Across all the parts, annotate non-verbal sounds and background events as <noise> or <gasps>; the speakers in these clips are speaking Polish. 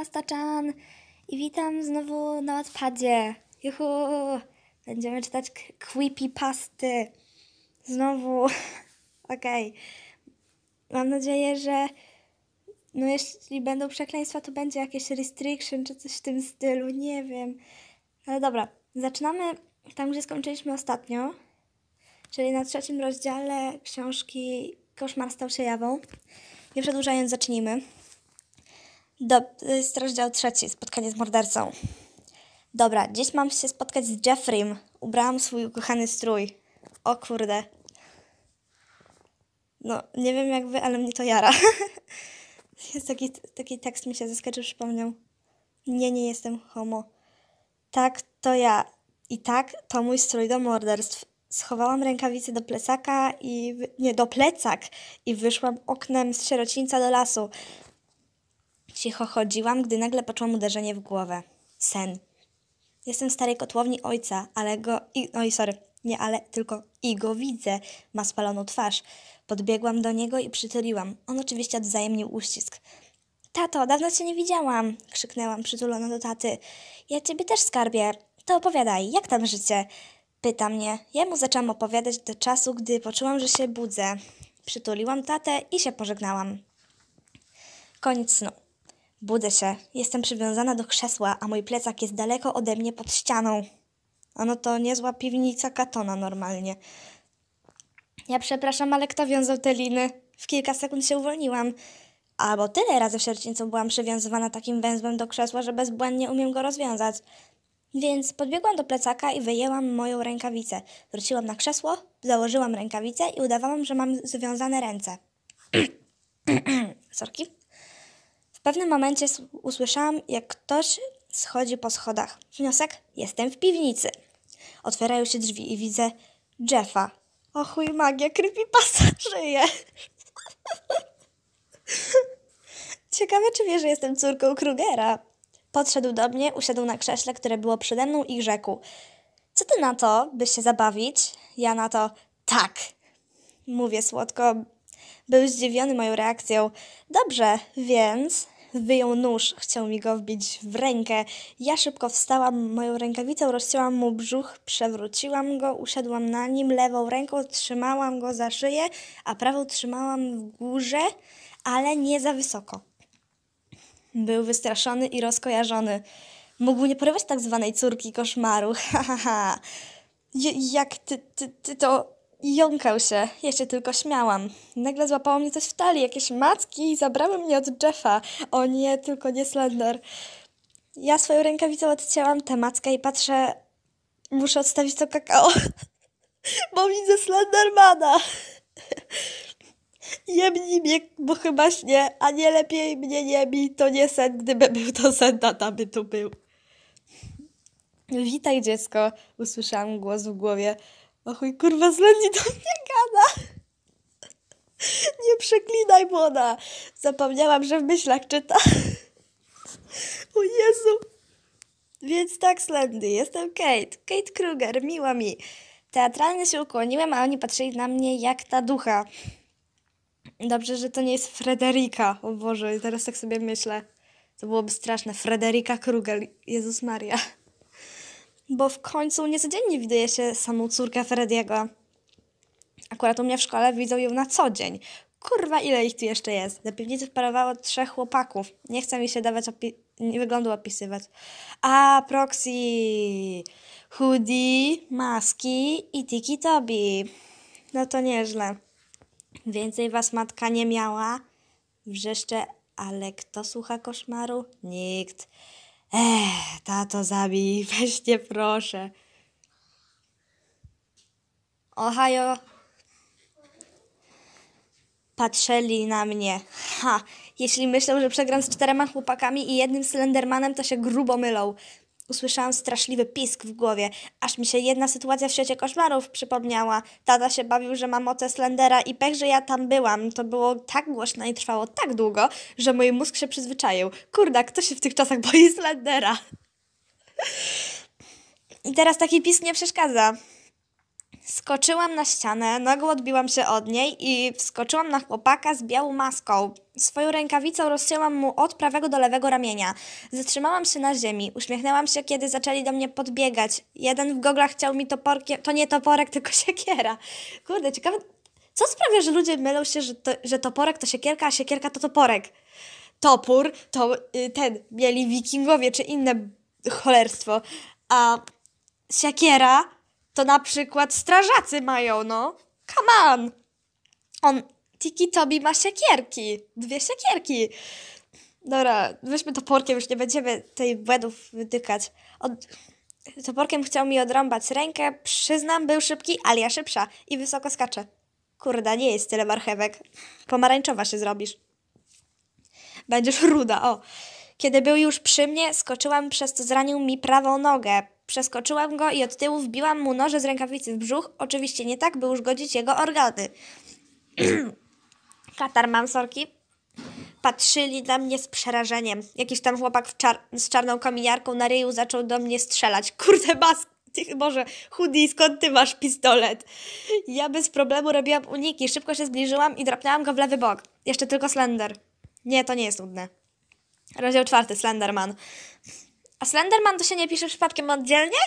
Pasta-chan i witam znowu na odpadzie. Juhu! Będziemy czytać creepy pasty. Znowu. <laughs> Okej. Okay. Mam nadzieję, że no jeśli będą przekleństwa, to będzie jakieś restriction czy coś w tym stylu, nie wiem. Ale dobra, zaczynamy tam, gdzie skończyliśmy ostatnio, czyli na trzecim rozdziale książki Koszmar stał się jawą. Nie przedłużając, zacznijmy. Do, y, straż dział trzeci, spotkanie z mordercą. Dobra, dziś mam się spotkać z Jeffrey'm. Ubrałam swój ukochany strój. O kurde. No, nie wiem jak wy, ale mnie to jara. <laughs> Jest taki, taki tekst mi się zaskoczył, przypomniał. Nie, nie jestem homo. Tak, to ja. I tak, to mój strój do morderstw. Schowałam rękawice do plecaka i... Nie, do plecak! I wyszłam oknem z sierocińca do lasu się chodziłam, gdy nagle poczułam uderzenie w głowę. Sen. Jestem w starej kotłowni ojca, ale go... I, oj, sorry. Nie ale, tylko i go widzę. Ma spaloną twarz. Podbiegłam do niego i przytuliłam. On oczywiście odwzajemnił uścisk. Tato, dawno cię nie widziałam, krzyknęłam przytulona do taty. Ja ciebie też skarbie. To opowiadaj, jak tam życie? Pyta mnie. Ja mu zaczęłam opowiadać do czasu, gdy poczułam, że się budzę. Przytuliłam tatę i się pożegnałam. Koniec snu. Budzę się. Jestem przywiązana do krzesła, a mój plecak jest daleko ode mnie pod ścianą. Ano to niezła piwnica Katona normalnie. Ja przepraszam, ale kto wiązał te liny? W kilka sekund się uwolniłam. Albo tyle razy w sierpniu byłam przywiązywana takim węzłem do krzesła, że bezbłędnie umiem go rozwiązać. Więc podbiegłam do plecaka i wyjęłam moją rękawicę. Wróciłam na krzesło, założyłam rękawicę i udawałam, że mam związane ręce. <clears throat> Sorki. W pewnym momencie usłyszałam, jak ktoś schodzi po schodach. Wniosek: jestem w piwnicy. Otwierają się drzwi i widzę Jeffa. O chuj, magia, creepypasta żyje. <laughs> Ciekawe, czy wie, że jestem córką Krugera. Podszedł do mnie, usiadł na krześle, które było przede mną i rzekł: Co ty na to, byś się zabawić? Ja na to: Tak. Mówię słodko. Był zdziwiony moją reakcją. Dobrze, więc wyjął nóż, chciał mi go wbić w rękę. Ja szybko wstałam, moją rękawicą rozcięłam mu brzuch, przewróciłam go, usiadłam na nim, lewą ręką trzymałam go za szyję, a prawą trzymałam w górze, ale nie za wysoko. Był wystraszony i rozkojarzony. Mógł nie porywać tak zwanej córki koszmaru. <laughs> Ha, ha, ha. Jak ty, ty, ty to i jąkał się, Jeszcze tylko śmiałam. Nagle złapało mnie coś w talii, jakieś macki i zabrały mnie od Jeffa. O nie, tylko nie Slender. Ja swoją rękawicą odcięłam tę mackę i patrzę, muszę odstawić to kakao, <laughs> bo widzę Slendermana. <laughs> Jemni mnie, bo chyba śnie, a nie lepiej mnie nie to nie sen, gdyby był to sen, tata by tu był. Witaj dziecko, usłyszałam głos w głowie. O chuj, kurwa, z to do mnie gada. Nie przeklinaj, młoda. Zapomniałam, że w myślach czyta. O Jezu. Więc tak, Slendy, jestem Kate. Kate Kruger, miła mi. Teatralnie się ukłoniłem, a oni patrzyli na mnie jak ta ducha. Dobrze, że to nie jest Frederika. O Boże, teraz tak sobie myślę. To byłoby straszne. Frederika Kruger. Jezus Maria bo w końcu niecodziennie widuje się samą córkę Frediego. Akurat u mnie w szkole widzą ją na co dzień. Kurwa, ile ich tu jeszcze jest? Do piwnicy wparowało trzech chłopaków. Nie chcę mi się dawać opi- wyglądu opisywać. A, Proxy, Hoodie, Maski i Tiki Tobi. No to nieźle. Więcej was matka nie miała. Wrzeszcze, ale kto słucha koszmaru? Nikt. Ech, tato zabij, <laughs> weź nie proszę. Ohio patrzeli na mnie. Ha! Jeśli myślą, że przegram z czterema chłopakami i jednym Slendermanem, to się grubo mylą usłyszałam straszliwy pisk w głowie, aż mi się jedna sytuacja w świecie koszmarów przypomniała. Tata się bawił, że ma moce Slendera i pech, że ja tam byłam. To było tak głośno i trwało tak długo, że mój mózg się przyzwyczaił. Kurda, kto się w tych czasach boi Slendera? I teraz taki pisk nie przeszkadza. Skoczyłam na ścianę, nogą odbiłam się od niej i wskoczyłam na chłopaka z białą maską. Swoją rękawicą rozcięłam mu od prawego do lewego ramienia. Zatrzymałam się na ziemi. Uśmiechnęłam się, kiedy zaczęli do mnie podbiegać. Jeden w goglach chciał mi toporkiem... To nie toporek, <laughs> tylko siekiera. Kurde, ciekawe... Co sprawia, że ludzie mylą się, że, to, że toporek to siekierka, a siekierka to toporek? Topór to y, ten, mieli wikingowie czy inne cholerstwo. A siekiera to na przykład strażacy mają, no. Come on! On, Tiki Tobi ma siekierki. Dwie siekierki. Dobra, weźmy toporkiem, już nie będziemy tej błędów wytykać. Od... Toporkiem chciał mi odrąbać rękę, przyznam, był szybki, ale ja szybsza i wysoko skaczę. Kurda, nie jest tyle marchewek. Pomarańczowa się zrobisz. Będziesz ruda, o. Kiedy był już przy mnie, skoczyłam, przez co zranił mi prawą nogę. Przeskoczyłam go i od tyłu wbiłam mu noże z rękawicy w brzuch, oczywiście nie tak, by uszkodzić jego organy. <clears throat> Katar mam, sorki. Patrzyli na mnie z przerażeniem. Jakiś tam chłopak czar z czarną kominiarką na ryju zaczął do mnie strzelać. <laughs> Kurde, bas, ty, Boże, chudy, skąd ty masz pistolet? Ja bez problemu robiłam uniki, szybko się zbliżyłam i drapnęłam go w lewy bok. Jeszcze tylko Slender. Nie, to nie jest nudne. Rozdział czwarty, Slenderman. A Slenderman to się nie pisze przypadkiem oddzielnie?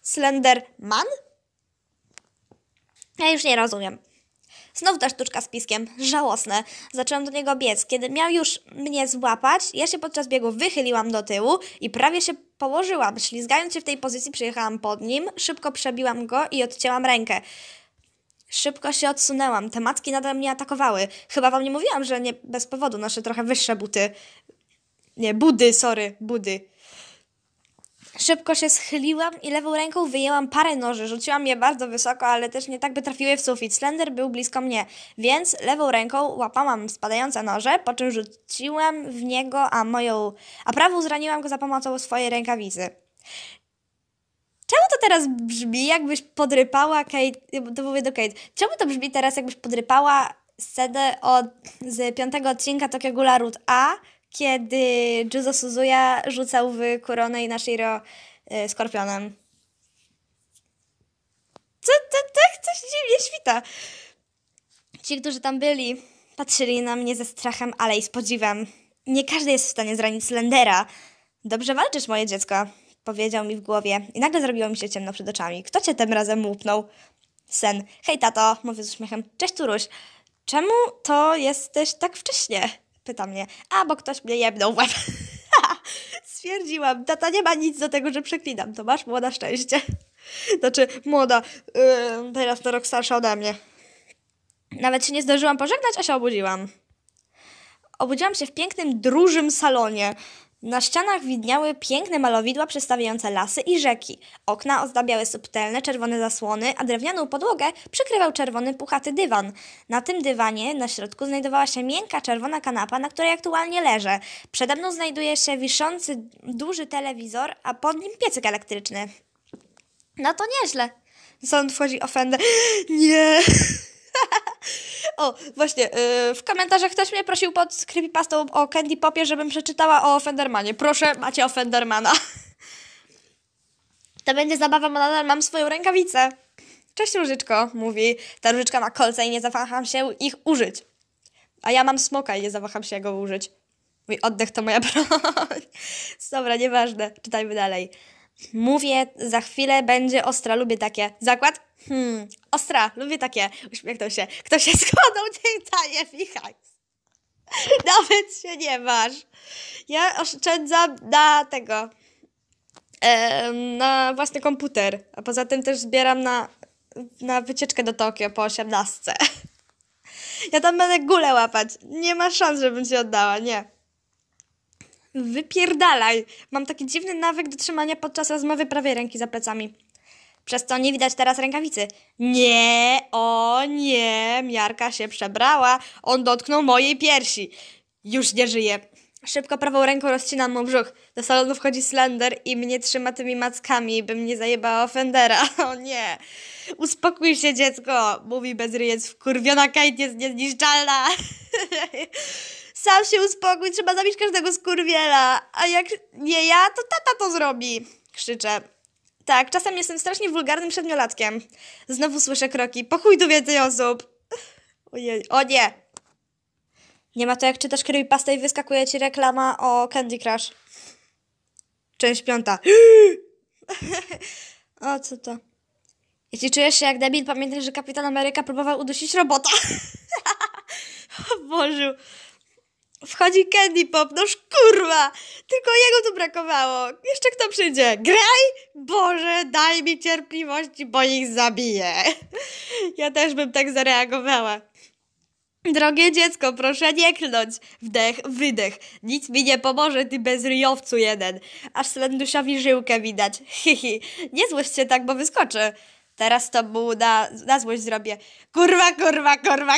Slenderman? Ja już nie rozumiem. Znowu ta sztuczka z piskiem. Żałosne. Zaczęłam do niego biec. Kiedy miał już mnie złapać, ja się podczas biegu wychyliłam do tyłu i prawie się położyłam. Ślizgając się w tej pozycji, przyjechałam pod nim, szybko przebiłam go i odcięłam rękę. Szybko się odsunęłam. Te matki nadal mnie atakowały. Chyba wam nie mówiłam, że nie bez powodu nasze trochę wyższe buty. Nie, budy, sorry, budy. Szybko się schyliłam i lewą ręką wyjęłam parę noży. Rzuciłam je bardzo wysoko, ale też nie tak by trafiły w sufit. Slender był blisko mnie, więc lewą ręką łapałam spadające noże, po czym rzuciłam w niego, a moją, a prawą zraniłam go za pomocą swojej rękawicy. Czemu to teraz brzmi, jakbyś podrypała Kate, to mówię do Kate, czemu to brzmi teraz, jakbyś podrypała scedę od, z piątego odcinka Tokio Gula Root A, kiedy Juzo Suzuya rzucał w koronę i Nashiro y, skorpionem. Co, to, to, tak, coś dziwnie świta. Ci, którzy tam byli, patrzyli na mnie ze strachem, ale i z podziwem. Nie każdy jest w stanie zranić Slendera. Dobrze walczysz, moje dziecko, powiedział mi w głowie i nagle zrobiło mi się ciemno przed oczami. Kto cię tym razem łupnął? Sen. Hej, tato, mówię z uśmiechem. Cześć, Turuś. Czemu to jesteś tak wcześnie? pyta mnie, a bo ktoś mnie jebnął w łeb. <laughs> Stwierdziłam, tata nie ma nic do tego, że przeklinam, to masz młoda szczęście. <laughs> Znaczy, młoda, yy, teraz to rok starsza ode mnie. Nawet się nie zdążyłam pożegnać, a się obudziłam. Obudziłam się w pięknym, dużym salonie. Na ścianach widniały piękne malowidła przedstawiające lasy i rzeki. Okna ozdabiały subtelne czerwone zasłony, a drewnianą podłogę przykrywał czerwony puchaty dywan. Na tym dywanie na środku znajdowała się miękka czerwona kanapa, na której aktualnie leżę. Przede mną znajduje się wiszący duży telewizor, a pod nim piecyk elektryczny. No to nieźle. Sąd wchodzi ofendę. <gasps> Nie! <laughs> o, właśnie, yy, w komentarzach ktoś mnie prosił pod creepypastą o Candy Popie, żebym przeczytała o Fendermanie. Proszę, macie o Fendermana. <laughs> to będzie zabawa, bo nadal mam swoją rękawicę. Cześć Różyczko, mówi. Ta różyczka ma kolce i nie zawaham się ich użyć. A ja mam smoka i nie zawaham się go użyć. Mój oddech to moja <laughs> broń. Dobra, nieważne, czytajmy dalej. Mówię, za chwilę będzie ostra, lubię takie. Zakład? Hmm, ostra, lubię takie. Uśmiechnął się. Kto się składał, <laughs> niech daje mi hajs. Nawet się nie masz. Ja oszczędzam na tego. na własny komputer. A poza tym też zbieram na, na wycieczkę do Tokio po 18. <laughs> Ja tam będę gulę łapać. Nie ma szans, żebym się oddała, nie. Wypierdalaj. Mam taki dziwny nawyk do trzymania podczas rozmowy prawie ręki za plecami przez co nie widać teraz rękawicy. Nie, o nie, miarka się przebrała. On dotknął mojej piersi. Już nie żyje. Szybko prawą ręką rozcinam mu brzuch. Do salonu wchodzi Slender i mnie trzyma tymi mackami, by mnie zajebała Fendera. <laughs> O nie! Uspokój się, dziecko! Mówi bezryjec, wkurwiona Kate jest niezniszczalna! <laughs> Sam się uspokój, trzeba zabić każdego skurwiela! A jak nie ja, to tata to zrobi! Krzyczę. Tak, czasem jestem strasznie wulgarnym siedmiolatkiem. Znowu słyszę kroki. Pochuj tu więcej osób. <laughs> Ojej. O nie. Nie ma to jak czytasz pasta i wyskakuje ci reklama o Candy Crush. Część piąta. <gasps> o, co to? Jeśli czujesz się jak debil, pamiętaj, że Kapitan Ameryka próbował udusić robota. <laughs> o Bożu wchodzi Candy Pop, noż kurwa! Tylko jego tu brakowało. Jeszcze kto przyjdzie? Graj? Boże, daj mi cierpliwości, bo ich zabiję. <laughs> Ja też bym tak zareagowała. Drogie dziecko, proszę nie klnąć. Wdech, wydech. Nic mi nie pomoże, ty bezryjowcu jeden. Aż Slendusiowi żyłkę widać. Hihi. <laughs> Nie złość się tak, bo wyskoczy. Teraz to mu na, na złość zrobię. Kurwa, kurwa, kurwa, kurwa!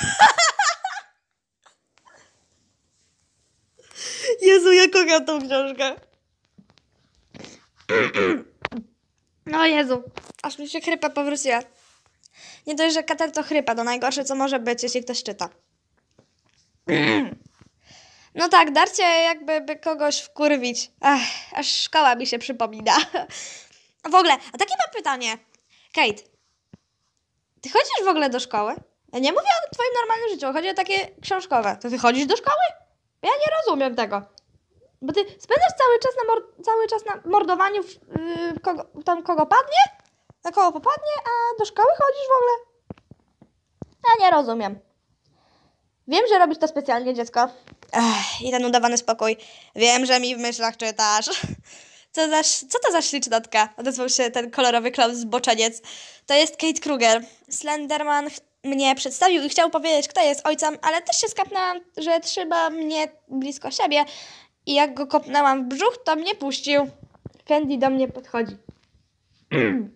<laughs> Jezu, ja kocham tą książkę. No Jezu, aż mi się chrypa powróciła. Nie dość, że katar to chrypa, to najgorsze, co może być, jeśli ktoś czyta. No tak, darcie jakby by kogoś wkurwić. Ach, aż szkoła mi się przypomina. W ogóle, a takie mam pytanie. Kate, ty chodzisz w ogóle do szkoły? Ja nie mówię o twoim normalnym życiu, chodzi o takie książkowe. To ty chodzisz do szkoły? ja nie rozumiem tego. Bo ty spędzasz cały czas na, cały czas na mordowaniu w, yy, kogo, tam kogo padnie, na kogo popadnie, a do szkoły chodzisz w ogóle? Ja nie rozumiem. Wiem, że robisz to specjalnie, dziecko. Ech, i ten udawany spokój. Wiem, że mi w myślach czytasz. Co, za, co to za ślicznotka? Odezwał się ten kolorowy klaus zboczeniec. To jest Kate Kruger. Slenderman mnie przedstawił i chciał powiedzieć, kto jest ojcem, ale też się skapnęłam, że trzyma mnie blisko siebie i jak go kopnęłam w brzuch, to mnie puścił. Fendi do mnie podchodzi. <clears throat>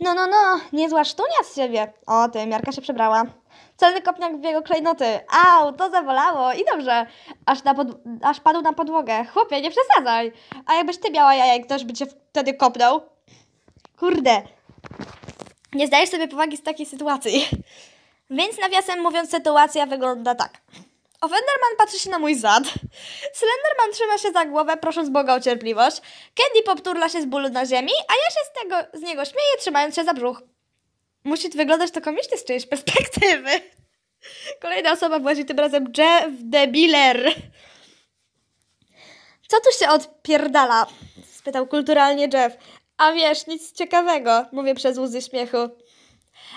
No, no, no, niezła sztunia z siebie. O, ty, Miarka się przebrała. Celny kopniak w jego klejnoty. Au, to zawolało i dobrze. Aż, na pod... aż padł na podłogę. Chłopie, nie przesadzaj. A jakbyś ty miała jaja i ktoś by cię wtedy kopnął? Kurde, nie zdajesz sobie powagi z takiej sytuacji. Więc nawiasem mówiąc, sytuacja wygląda tak. Offenderman patrzy się na mój zad. Slenderman trzyma się za głowę, prosząc Boga o cierpliwość. Candy popturla się z bólu na ziemi, a ja się z, tego, z niego śmieję, trzymając się za brzuch. Musi wyglądać to komicznie z czyjejś perspektywy. <laughs> Kolejna osoba właśnie tym razem Jeff Debiller. Co tu się odpierdala? Spytał kulturalnie Jeff. A wiesz, nic ciekawego, mówię przez łzy śmiechu.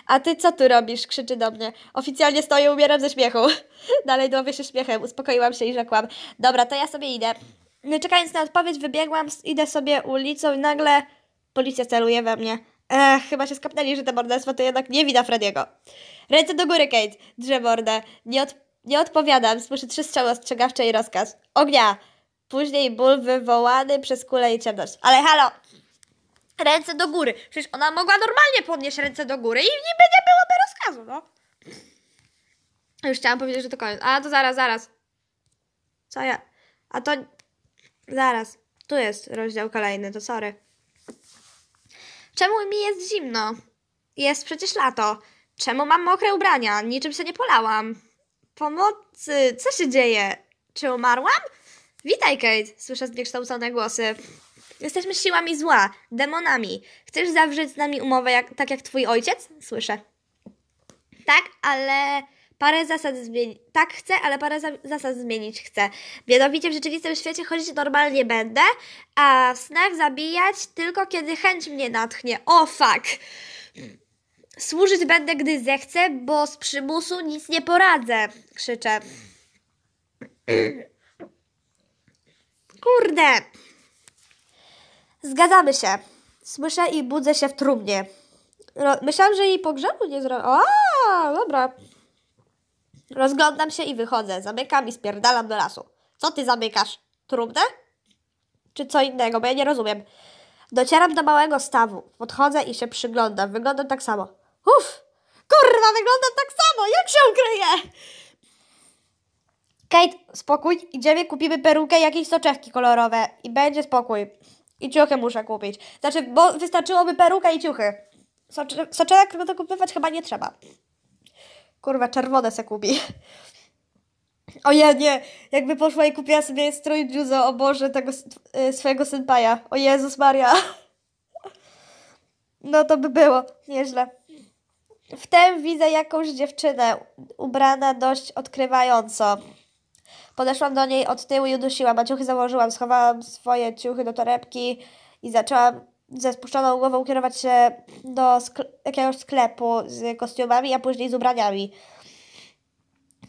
A ty co tu robisz? krzyczy do mnie. Oficjalnie stoję, umieram ze śmiechu. <laughs> Dalej dowie się śmiechem, uspokoiłam się i rzekłam. Dobra, to ja sobie idę. Nie no czekając na odpowiedź, wybiegłam, idę sobie ulicą i nagle policja celuje we mnie. Ech, chyba się skapnęli, że to morderstwo to jednak nie widać Frediego. Ręce do góry, Kate, drze mordę. Nie, od, nie odpowiadam, słyszę trzy strzały ostrzegawcze i rozkaz. Ognia! Później ból wywołany przez kulę i ciemność. Ale halo! ręce do góry. Przecież ona mogła normalnie podnieść ręce do góry i niby nie byłoby rozkazu, no. Już chciałam powiedzieć, że to koniec. A to zaraz, zaraz. Co ja? A to... Zaraz. Tu jest rozdział kolejny, to sorry. Czemu mi jest zimno? Jest przecież lato. Czemu mam mokre ubrania? Niczym się nie polałam. Pomocy! Co się dzieje? Czy umarłam? Witaj, Kate! Słyszę zniekształcone głosy. Jesteśmy siłami zła, demonami. Chcesz zawrzeć z nami umowę jak, tak jak twój ojciec? Słyszę. Tak, ale parę zasad zmienić. Tak chcę, ale parę za zasad zmienić chcę. Mianowicie w rzeczywistym świecie chodzić normalnie będę, a w snach zabijać tylko kiedy chęć mnie natchnie. O oh, fuck! Służyć będę, gdy zechcę, bo z przymusu nic nie poradzę, krzyczę. Kurde! Zgadzamy się. Słyszę i budzę się w trumnie. Ro Myślałam, że jej pogrzebu nie zrobię. O, dobra. Rozglądam się i wychodzę. Zamykam i spierdalam do lasu. Co ty zamykasz? Trumnę? Czy co innego? Bo ja nie rozumiem. Docieram do małego stawu. Podchodzę i się przyglądam. Wyglądam tak samo. Uff! Kurwa, wyglądam tak samo! Jak się ukryję? Kate, spokój. Idziemy, kupimy perukę i jakieś soczewki kolorowe. I będzie spokój. I ciuchy muszę kupić. Znaczy, bo wystarczyłoby peruka i ciuchy. Soczewek do kupywać chyba nie trzeba. Kurwa, czerwone se kupi. O ja nie, jakby poszła i kupiła sobie strój Juzo, o Boże, tego y, swojego senpaja. O Jezus Maria. No to by było, nieźle. Wtem widzę jakąś dziewczynę ubrana dość odkrywająco. Podeszłam do niej od tyłu i udusiłam, a ciuchy założyłam. Schowałam swoje ciuchy do torebki i zaczęłam ze spuszczoną głową kierować się do skle jakiegoś sklepu z kostiumami, a później z ubraniami.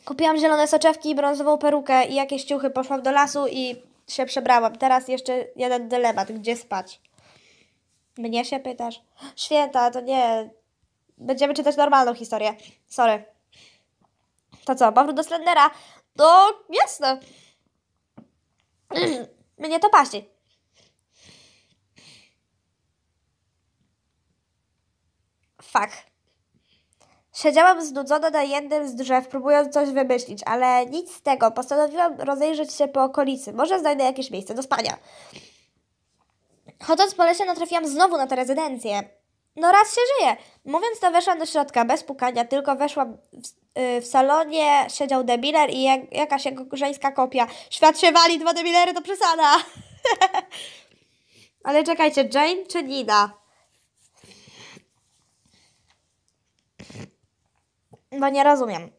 Kupiłam zielone soczewki, brązową perukę i jakieś ciuchy. Poszłam do lasu i się przebrałam. Teraz jeszcze jeden dylemat. Gdzie spać? Mnie się pytasz? Święta, to nie. Będziemy czytać normalną historię. Sorry. To co, powrót do Slendera? to no, jasne. <clears throat> Mnie to pasie. fak. Siedziałam znudzona na jednym z drzew, próbując coś wymyślić, ale nic z tego. Postanowiłam rozejrzeć się po okolicy. Może znajdę jakieś miejsce do spania. Chodząc po lesie natrafiłam znowu na tę rezydencję. No raz się żyje. Mówiąc to weszłam do środka, bez pukania, tylko weszłam w salonie siedział debiler i jak, jakaś jego żeńska kopia. Świat się wali, dwa debilery to przesada. <laughs> Ale czekajcie, Jane czy Nina? Bo nie rozumiem.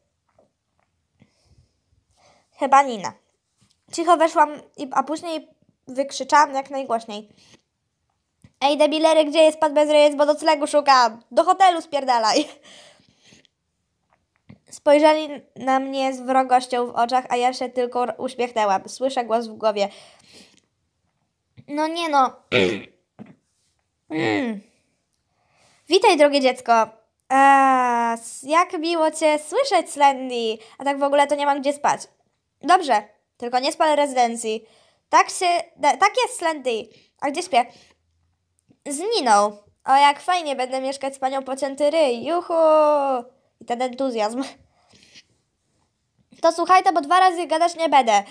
Chyba Nina. Cicho weszłam, a później wykrzyczałam jak najgłośniej. Ej, debilery, gdzie jest pan bezrejestr, bo noclegu szukam. Do hotelu spierdalaj. Spojrzeli na mnie z wrogością w oczach, a ja się tylko uśmiechnęłam. Słyszę głos w głowie. No nie no. <clears throat> mm. Witaj, drogie dziecko. jak miło Cię słyszeć, Slendy. A tak w ogóle to nie mam gdzie spać. Dobrze, tylko nie spalę rezydencji. Tak się... Tak jest, Slendy. A gdzie śpię? Z Niną. O, jak fajnie, będę mieszkać z panią pocięty ryj. Juhu! I ten entuzjazm. To słuchajcie, bo dwa razy gadać nie będę.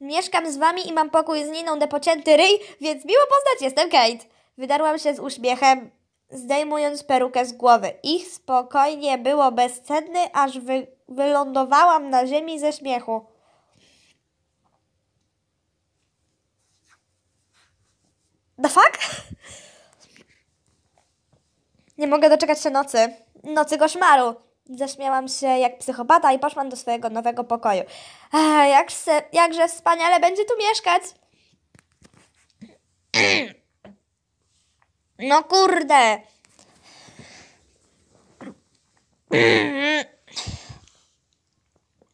Mieszkam z wami i mam pokój z Niną depocięty ryj, więc miło poznać, jestem Kate. Wydarłam się z uśmiechem, zdejmując perukę z głowy. Ich spokojnie było bezcenny, aż wy wylądowałam na ziemi ze śmiechu. The fuck? Nie mogę doczekać się nocy. Nocy koszmaru. Zaśmiałam się jak psychopata i poszłam do swojego nowego pokoju. Ech, jak se, jakże wspaniale będzie tu mieszkać! <clears throat> No kurde! <clears throat>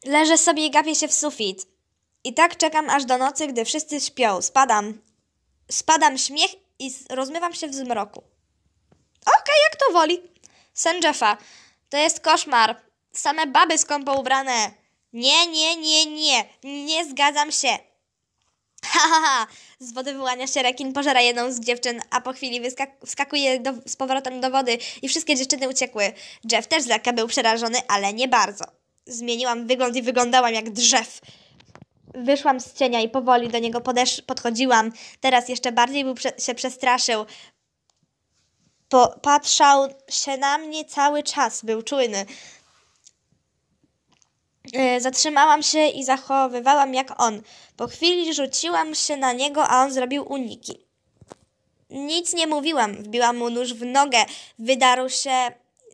Leżę sobie i gapię się w sufit. I tak czekam aż do nocy, gdy wszyscy śpią. Spadam. Spadam śmiech i rozmywam się w zmroku. Okej, okay, jak to woli. Jeffa. To jest koszmar. Same baby skąpo ubrane. Nie, nie, nie, nie. Nie zgadzam się. Hahaha, <laughs> ha, ha. z wody wyłania się rekin, pożera jedną z dziewczyn, a po chwili wskakuje do, z powrotem do wody i wszystkie dziewczyny uciekły. Jeff też z lekka był przerażony, ale nie bardzo. Zmieniłam wygląd i wyglądałam jak drzew. Wyszłam z cienia i powoli do niego podesz- podchodziłam. Teraz jeszcze bardziej prze się przestraszył patrzał się na mnie cały czas, był czujny. E, zatrzymałam się i zachowywałam jak on. Po chwili rzuciłam się na niego, a on zrobił uniki. Nic nie mówiłam, wbiłam mu nóż w nogę, wydarł się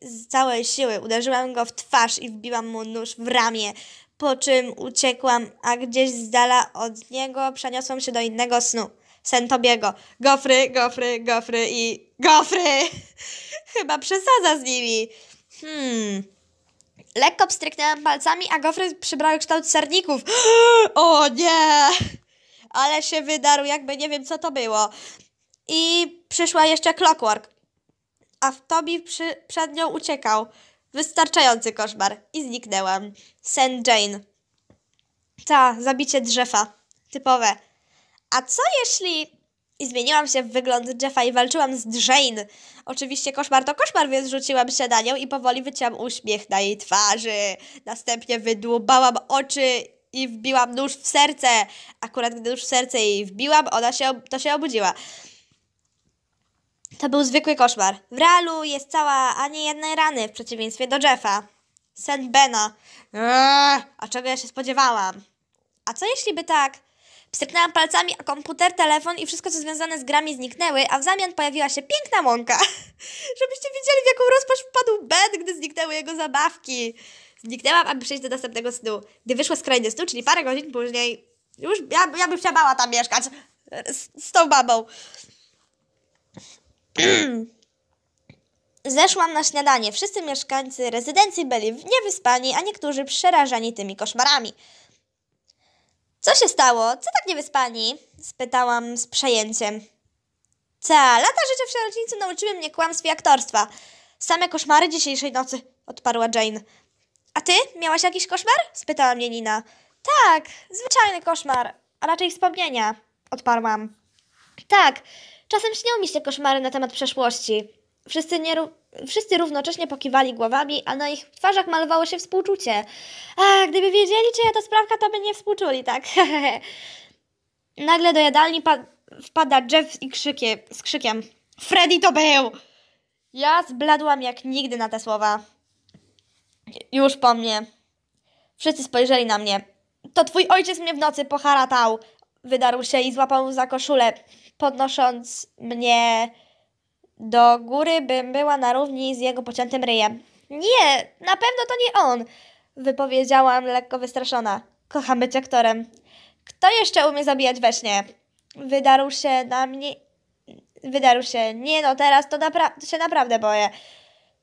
z całej siły. Uderzyłam go w twarz i wbiłam mu nóż w ramię, po czym uciekłam, a gdzieś z dala od niego przeniosłam się do innego snu. Sentobiego. Gofry, gofry, gofry i gofry! <laughs> Chyba przesadza z nimi. Hmm. Lekko pstryknęłam palcami, a gofry przybrały kształt serników. <gasps> o nie! Ale się wydarł, jakby nie wiem co to było. I przyszła jeszcze Clockwork. A w Tobi przy, przed nią uciekał. Wystarczający koszmar. I zniknęłam. St. Jane. Ta, zabicie drzewa. Typowe. A co jeśli zmieniłam się w wygląd Jeffa i walczyłam z Jane? Oczywiście koszmar to koszmar, więc rzuciłam się na nią i powoli wyciąłam uśmiech na jej twarzy. Następnie wydłubałam oczy i wbiłam nóż w serce. Akurat gdy nóż w serce jej wbiłam, ona się, to się obudziła. To był zwykły koszmar. W realu jest cała, a nie jednej rany, w przeciwieństwie do Jeffa. Sen Bena. Eee, a czego ja się spodziewałam? A co jeśli by tak Pstryknęłam palcami a komputer, telefon i wszystko, co związane z grami zniknęły, a w zamian pojawiła się piękna łąka. <laughs> Żebyście wiedzieli, w jaką rozpacz wpadł Ben, gdy zniknęły jego zabawki. Zniknęłam, aby przejść do następnego snu. Gdy wyszło z krainy snu, czyli parę godzin później, już ja, ja bym się bała tam mieszkać. E, z, z tą babą. <clears throat> Zeszłam na śniadanie. Wszyscy mieszkańcy rezydencji byli niewyspani, a niektórzy przerażani tymi koszmarami. Co się stało? Co tak nie wyspani? spytałam z przejęciem. Ca, lata życia w sierocińcu nauczyły mnie kłamstw i aktorstwa. Same koszmary dzisiejszej nocy, odparła Jane. A ty? Miałaś jakiś koszmar? spytała mnie Nina. Tak, zwyczajny koszmar, a raczej wspomnienia, odparłam. Tak, czasem śnią mi się koszmary na temat przeszłości. Wszyscy, nie, wszyscy równocześnie pokiwali głowami, a na ich twarzach malowało się współczucie. A gdyby wiedzieli, czy ja to sprawka, to by nie współczuli, tak? <laughs> Nagle do jadalni wpada Jeff i krzykie, z krzykiem Freddy to był! Ja zbladłam jak nigdy na te słowa. Już po mnie. Wszyscy spojrzeli na mnie. To twój ojciec mnie w nocy poharatał. Wydarł się i złapał za koszulę, podnosząc mnie do góry, bym była na równi z jego pociętym ryjem. Nie, na pewno to nie on, wypowiedziałam lekko wystraszona. Kocham być aktorem. Kto jeszcze umie zabijać we śnie? Wydarł się na mnie... Wydarł się. Nie no, teraz to, napra to się naprawdę boję.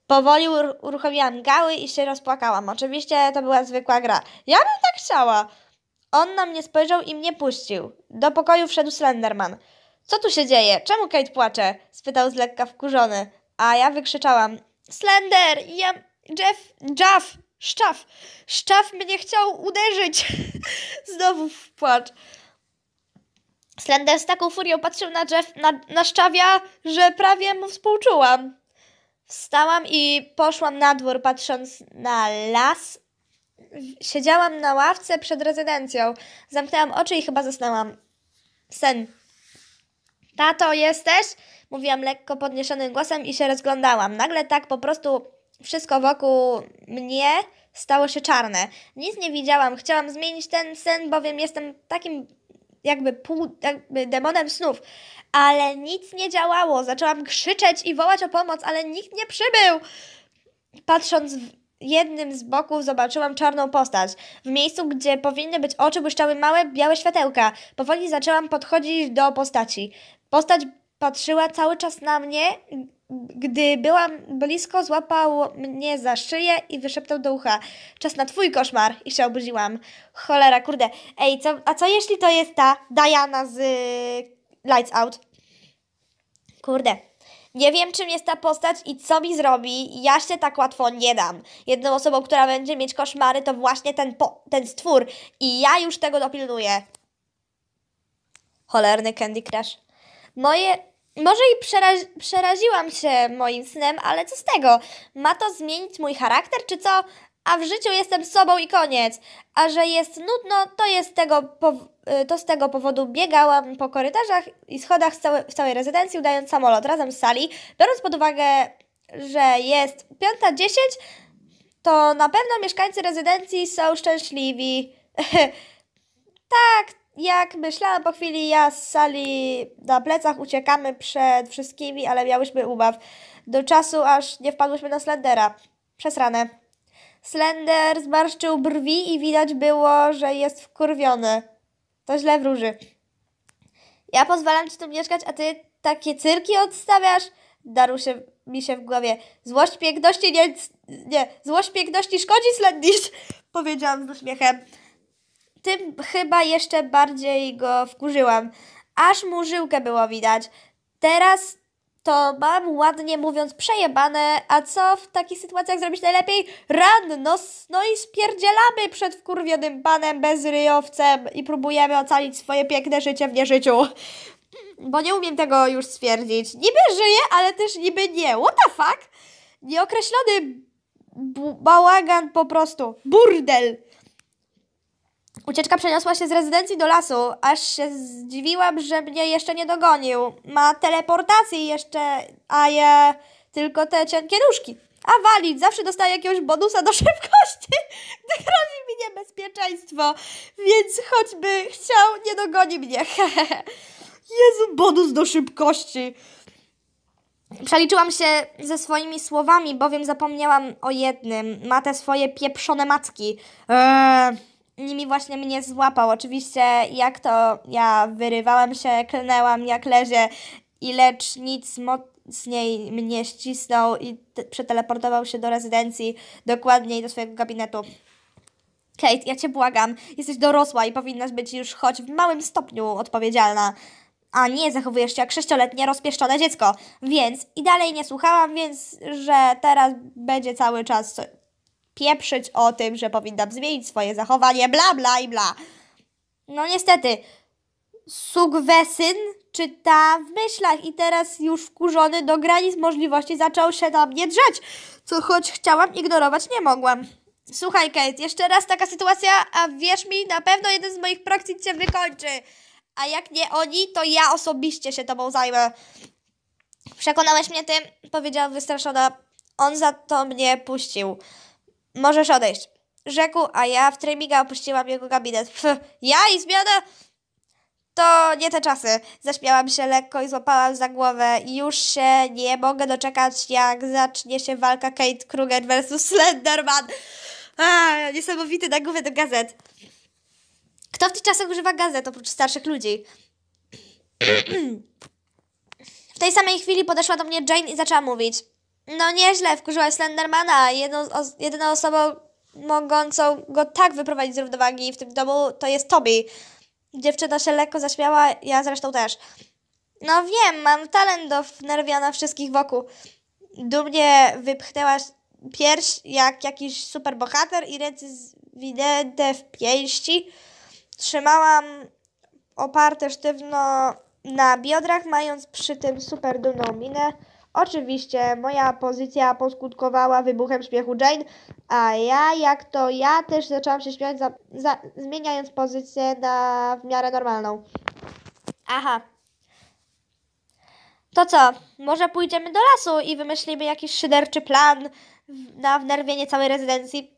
Powoli uruchomiłam gały i się rozpłakałam. Oczywiście to była zwykła gra. Ja bym tak chciała. On na mnie spojrzał i mnie puścił. Do pokoju wszedł Slenderman. Co tu się dzieje? Czemu Kate płacze? spytał z lekka wkurzony, a ja wykrzyczałam: Slender! Ja. Jeff! Jaff! Szczaf! Szczaf mnie chciał uderzyć! <laughs> Znowu płacz. Slender z taką furią patrzył na Jeff, na, na szczawia, że prawie mu współczułam. Wstałam i poszłam na dwór, patrząc na las. Siedziałam na ławce przed rezydencją. Zamknęłam oczy i chyba zasnęłam. Sen Tato, jesteś? Mówiłam lekko podniesionym głosem i się rozglądałam. Nagle tak po prostu wszystko wokół mnie stało się czarne. Nic nie widziałam. Chciałam zmienić ten sen, bowiem jestem takim jakby, pół, jakby demonem snów. Ale nic nie działało. Zaczęłam krzyczeć i wołać o pomoc, ale nikt nie przybył. Patrząc w jednym z boków zobaczyłam czarną postać. W miejscu, gdzie powinny być oczy, błyszczały małe, białe światełka. Powoli zaczęłam podchodzić do postaci. Postać patrzyła cały czas na mnie. Gdy byłam blisko, złapał mnie za szyję i wyszeptał do ucha. Czas na twój koszmar. I się obudziłam. Cholera, kurde. Ej, co, a co jeśli to jest ta Diana z y, Lights Out? Kurde. Nie wiem, czym jest ta postać i co mi zrobi. Ja się tak łatwo nie dam. Jedną osobą, która będzie mieć koszmary, to właśnie ten, po, ten stwór. I ja już tego dopilnuję. Cholerny Candy Crush. Moje. Może i przerazi przeraziłam się moim snem, ale co z tego? Ma to zmienić mój charakter, czy co? A w życiu jestem sobą i koniec. A że jest nudno, to, jest tego y, to z tego powodu biegałam po korytarzach i schodach w, całe w całej rezydencji, udając samolot razem z sali. Biorąc pod uwagę, że jest 5.10, to na pewno mieszkańcy rezydencji są szczęśliwi. <laughs> tak, jak myślałam po chwili ja z sali na plecach uciekamy przed wszystkimi, ale miałyśmy ubaw. Do czasu, aż nie wpadłyśmy na Slendera. Przez ranę. Slender zmarszczył brwi i widać było, że jest wkurwiony. To źle wróży. Ja pozwalam ci tu mieszkać, a ty takie cyrki odstawiasz? Darł się mi się w głowie. Złość piękności nie... nie. Złość piękności szkodzi Slendish! <laughs> Powiedziałam z uśmiechem tym chyba jeszcze bardziej go wkurzyłam. Aż mu żyłkę było widać. Teraz to mam ładnie mówiąc przejebane, a co w takich sytuacjach zrobić najlepiej? Run! No, no i spierdzielamy przed wkurwionym panem bezryjowcem i próbujemy ocalić swoje piękne życie w nieżyciu. Bo nie umiem tego już stwierdzić. Niby żyję, ale też niby nie. What the fuck? Nieokreślony bałagan po prostu. Burdel! Ucieczka przeniosła się z rezydencji do lasu, aż się zdziwiłam, że mnie jeszcze nie dogonił. Ma teleportację jeszcze, a ja tylko te cienkie nóżki. A walić zawsze dostaje jakiegoś bonusa do <laughs> szybkości, gdy grozi mi niebezpieczeństwo, więc choćby chciał, nie dogoni mnie. <laughs> Jezu, bonus do szybkości. Przeliczyłam się ze swoimi słowami, bowiem zapomniałam o jednym. Ma te swoje pieprzone macki. Eee nimi właśnie mnie złapał. Oczywiście jak to ja wyrywałam się, klnęłam jak lezie i lecz nic mocniej mnie ścisnął i przeteleportował się do rezydencji, dokładniej do swojego gabinetu. Kate, ja cię błagam, jesteś dorosła i powinnaś być już choć w małym stopniu odpowiedzialna a nie zachowujesz się jak sześcioletnie rozpieszczone dziecko. Więc i dalej nie słuchałam, więc że teraz będzie cały czas pieprzyć o tym, że powinnam zmienić swoje zachowanie, bla bla i bla. No niestety, Sugwesyn czyta w myślach i teraz już wkurzony do granic możliwości zaczął się na mnie drzeć, co choć chciałam ignorować nie mogłam. Słuchaj Kate, jeszcze raz taka sytuacja, a wierz mi, na pewno jeden z moich praktyk cię wykończy. A jak nie oni, to ja osobiście się tobą zajmę. Przekonałeś mnie tym, powiedziała wystraszona. On za to mnie puścił. Możesz odejść. Rzekł, a ja w tremiga opuściłam jego gabinet. Pff, ja i zmiana? To nie te czasy. Zaśmiałam się lekko i złapałam za głowę. Już się nie mogę doczekać, jak zacznie się walka Kate Kruger versus Slenderman. A, niesamowity nagłówek gazet. Kto w tych czasach używa gazet oprócz starszych ludzi? <clears throat> w tej samej chwili podeszła do mnie Jane i zaczęła mówić. No nieźle, wkurzyłaś Slendermana. Jedną, os jedyną osobą mogącą go tak wyprowadzić z równowagi w tym domu to jest Tobi. Dziewczyna się lekko zaśmiała, ja zresztą też. No wiem, mam talent do wnerwiania wszystkich wokół. Dumnie wypchnęłaś pierś jak jakiś super bohater i ręce zwinięte w pięści. Trzymałam oparte sztywno na biodrach, mając przy tym super dumną minę. Oczywiście moja pozycja poskutkowała wybuchem śmiechu Jane, a ja jak to ja też zaczęłam się śmiać, za, za, zmieniając pozycję na w miarę normalną. Aha. To co? Może pójdziemy do lasu i wymyślimy jakiś szyderczy plan na wnerwienie całej rezydencji?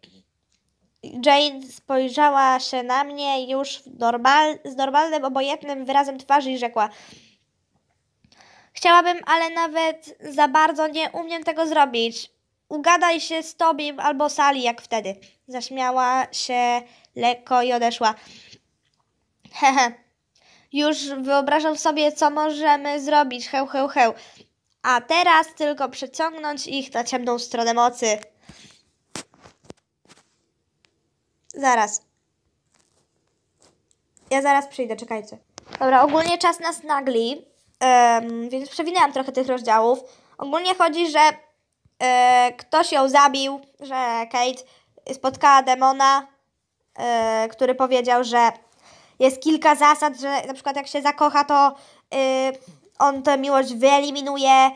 Jane spojrzała się na mnie już normal, z normalnym, obojętnym wyrazem twarzy i rzekła: Chciałabym, ale nawet za bardzo nie umiem tego zrobić. Ugadaj się z Tobim albo Sali, jak wtedy. Zaśmiała się lekko i odeszła. Hehe. Już wyobrażam sobie, co możemy zrobić. Heł, heł, heł. A teraz tylko przeciągnąć ich na ciemną stronę mocy. Zaraz. Ja zaraz przyjdę, czekajcie. Dobra, ogólnie czas nas nagli. Um, więc przewinęłam trochę tych rozdziałów. Ogólnie chodzi, że e, ktoś ją zabił, że Kate spotkała demona, e, który powiedział, że jest kilka zasad, że na przykład jak się zakocha, to e, on tę miłość wyeliminuje,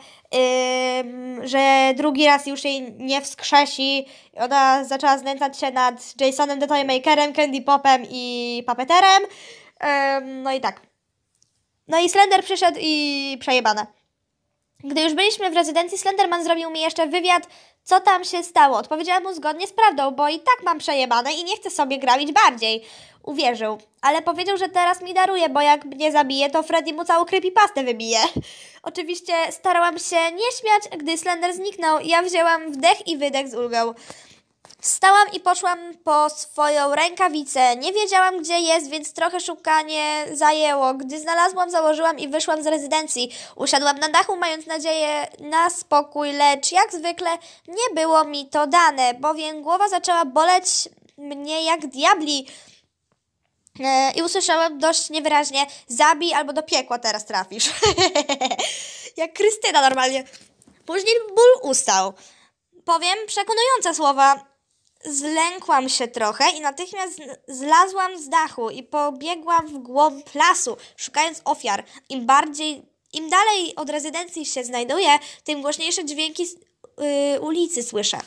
że drugi raz już jej nie wskrzesi. Ona zaczęła znęcać się nad Jasonem the Toymakerem, Candy Popem i Papeterem. no i tak. No i Slender przyszedł i przejebane. Gdy już byliśmy w rezydencji, Slenderman zrobił mi jeszcze wywiad, co tam się stało. Odpowiedziałem mu zgodnie z prawdą, bo i tak mam przejebane i nie chcę sobie grabić bardziej. Uwierzył, ale powiedział, że teraz mi daruje, bo jak mnie zabije, to Freddy mu całą creepypastę wybije. <laughs> Oczywiście starałam się nie śmiać, gdy Slender zniknął ja wzięłam wdech i wydech z ulgą. Wstałam i poszłam po swoją rękawicę. Nie wiedziałam, gdzie jest, więc trochę szukanie zajęło. Gdy znalazłam, założyłam i wyszłam z rezydencji. Usiadłam na dachu, mając nadzieję na spokój, lecz jak zwykle nie było mi to dane, bowiem głowa zaczęła boleć mnie jak diabli. E, I usłyszałam dość niewyraźnie: zabij albo do piekła teraz trafisz. <laughs> jak Krystyna normalnie. Później ból ustał. Powiem przekonujące słowa zlękłam się trochę i natychmiast zlazłam z dachu i pobiegłam w głąb lasu, szukając ofiar. Im bardziej, im dalej od rezydencji się znajduję, tym głośniejsze dźwięki yy, ulicy słyszę.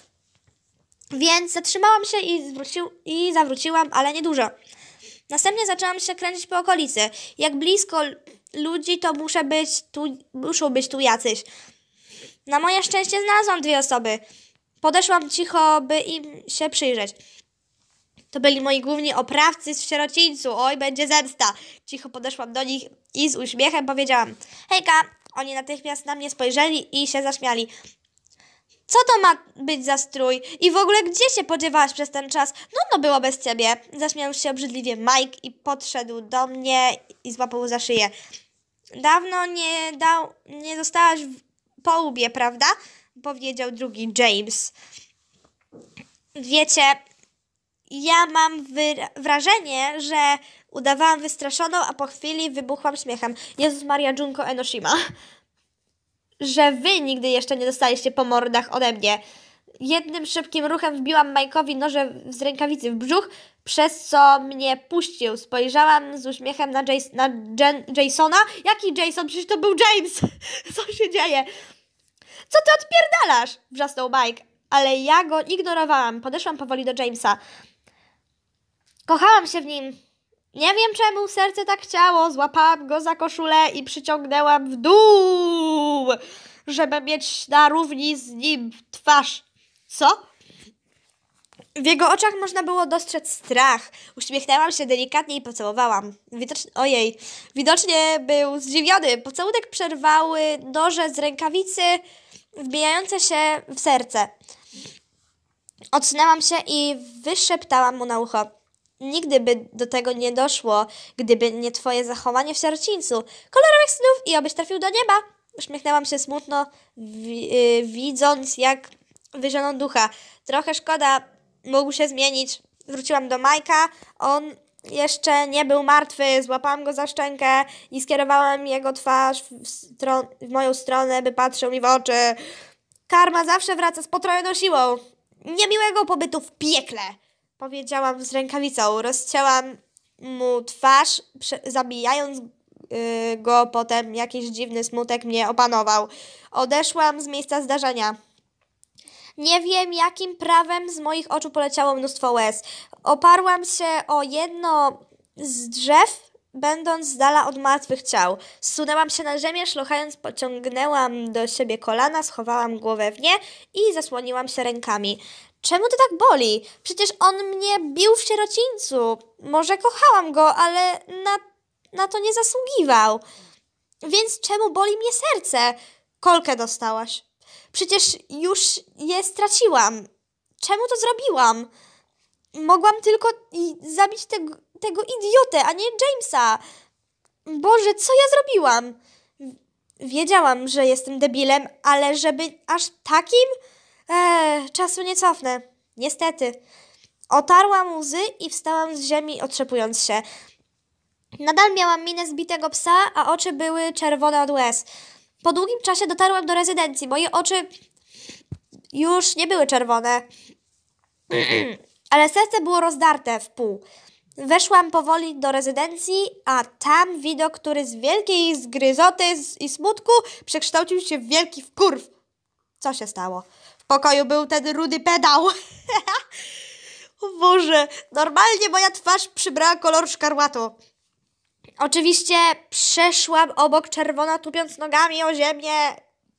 Więc zatrzymałam się i, i zawróciłam, ale niedużo. Następnie zaczęłam się kręcić po okolicy. Jak blisko ludzi, to muszę być tu, muszą być tu jacyś. Na moje szczęście znalazłam dwie osoby. Podeszłam cicho, by im się przyjrzeć. To byli moi główni oprawcy z sierocińcu. Oj, będzie zemsta. Cicho podeszłam do nich i z uśmiechem powiedziałam: Hejka! Oni natychmiast na mnie spojrzeli i się zaśmiali. Co to ma być za strój? I w ogóle gdzie się podziewałaś przez ten czas? No, no, było bez ciebie. Zaśmiał się obrzydliwie Mike i podszedł do mnie i złapał za szyję. Dawno nie dał, nie zostałaś w połubie, prawda? powiedział drugi James. Wiecie, ja mam wrażenie, że udawałam wystraszoną, a po chwili wybuchłam śmiechem. Jezus Maria Junko Enoshima. Że wy nigdy jeszcze nie dostaliście po mordach ode mnie. Jednym szybkim ruchem wbiłam Majkowi noże z rękawicy w brzuch, przez co mnie puścił. Spojrzałam z uśmiechem na, Jace na Jen Jasona. Jaki Jason? Przecież to był James! <laughs> Co się dzieje? Co ty odpierdalasz? Wrzasnął Mike, ale ja go ignorowałam. Podeszłam powoli do Jamesa. Kochałam się w nim. Nie wiem czemu serce tak chciało. Złapałam go za koszulę i przyciągnęłam w dół, żeby mieć na równi z nim twarz. Co? W jego oczach można było dostrzec strach. Uśmiechnęłam się delikatnie i pocałowałam. Widocznie, ojej, widocznie był zdziwiony. Pocałunek przerwały noże z rękawicy wbijające się w serce. Odsunęłam się i wyszeptałam mu na ucho. Nigdy by do tego nie doszło, gdyby nie twoje zachowanie w sierocińcu. Kolorowych snów i obyś trafił do nieba. Uśmiechnęłam się smutno, wi yy, widząc jak wyzioną ducha. Trochę szkoda, mógł się zmienić. Wróciłam do Majka, on jeszcze nie był martwy, złapałam go za szczękę i skierowałam jego twarz w, stron- w moją stronę, by patrzył mi w oczy. Karma zawsze wraca z potrojoną siłą. Niemiłego pobytu w piekle, powiedziałam z rękawicą. Rozcięłam mu twarz, prze- zabijając y, go potem jakiś dziwny smutek mnie opanował. Odeszłam z miejsca zdarzenia. Nie wiem, jakim prawem z moich oczu poleciało mnóstwo łez. Oparłam się o jedno z drzew, będąc z dala od martwych ciał. Zsunęłam się na ziemię, szlochając, pociągnęłam do siebie kolana, schowałam głowę w nie i zasłoniłam się rękami. Czemu to tak boli? Przecież on mnie bił w sierocińcu. Może kochałam go, ale na, na to nie zasługiwał. Więc czemu boli mnie serce? Kolkę dostałaś. Przecież już je straciłam. Czemu to zrobiłam? Mogłam tylko zabić te, tego idiotę, a nie Jamesa. Boże, co ja zrobiłam? Wiedziałam, że jestem debilem, ale żeby aż takim? Eee, czasu nie cofnę. Niestety. Otarłam łzy i wstałam z ziemi, otrzepując się. Nadal miałam minę zbitego psa, a oczy były czerwone od łez. Po długim czasie dotarłam do rezydencji. Moje oczy już nie były czerwone, ale serce było rozdarte w pół. Weszłam powoli do rezydencji, a tam widok, który z wielkiej zgryzoty i smutku przekształcił się w wielki wkurw. Co się stało? W pokoju był ten rudy pedał. <laughs> Boże, normalnie moja twarz przybrała kolor szkarłatu. Oczywiście przeszłam obok czerwona, tupiąc nogami o ziemię,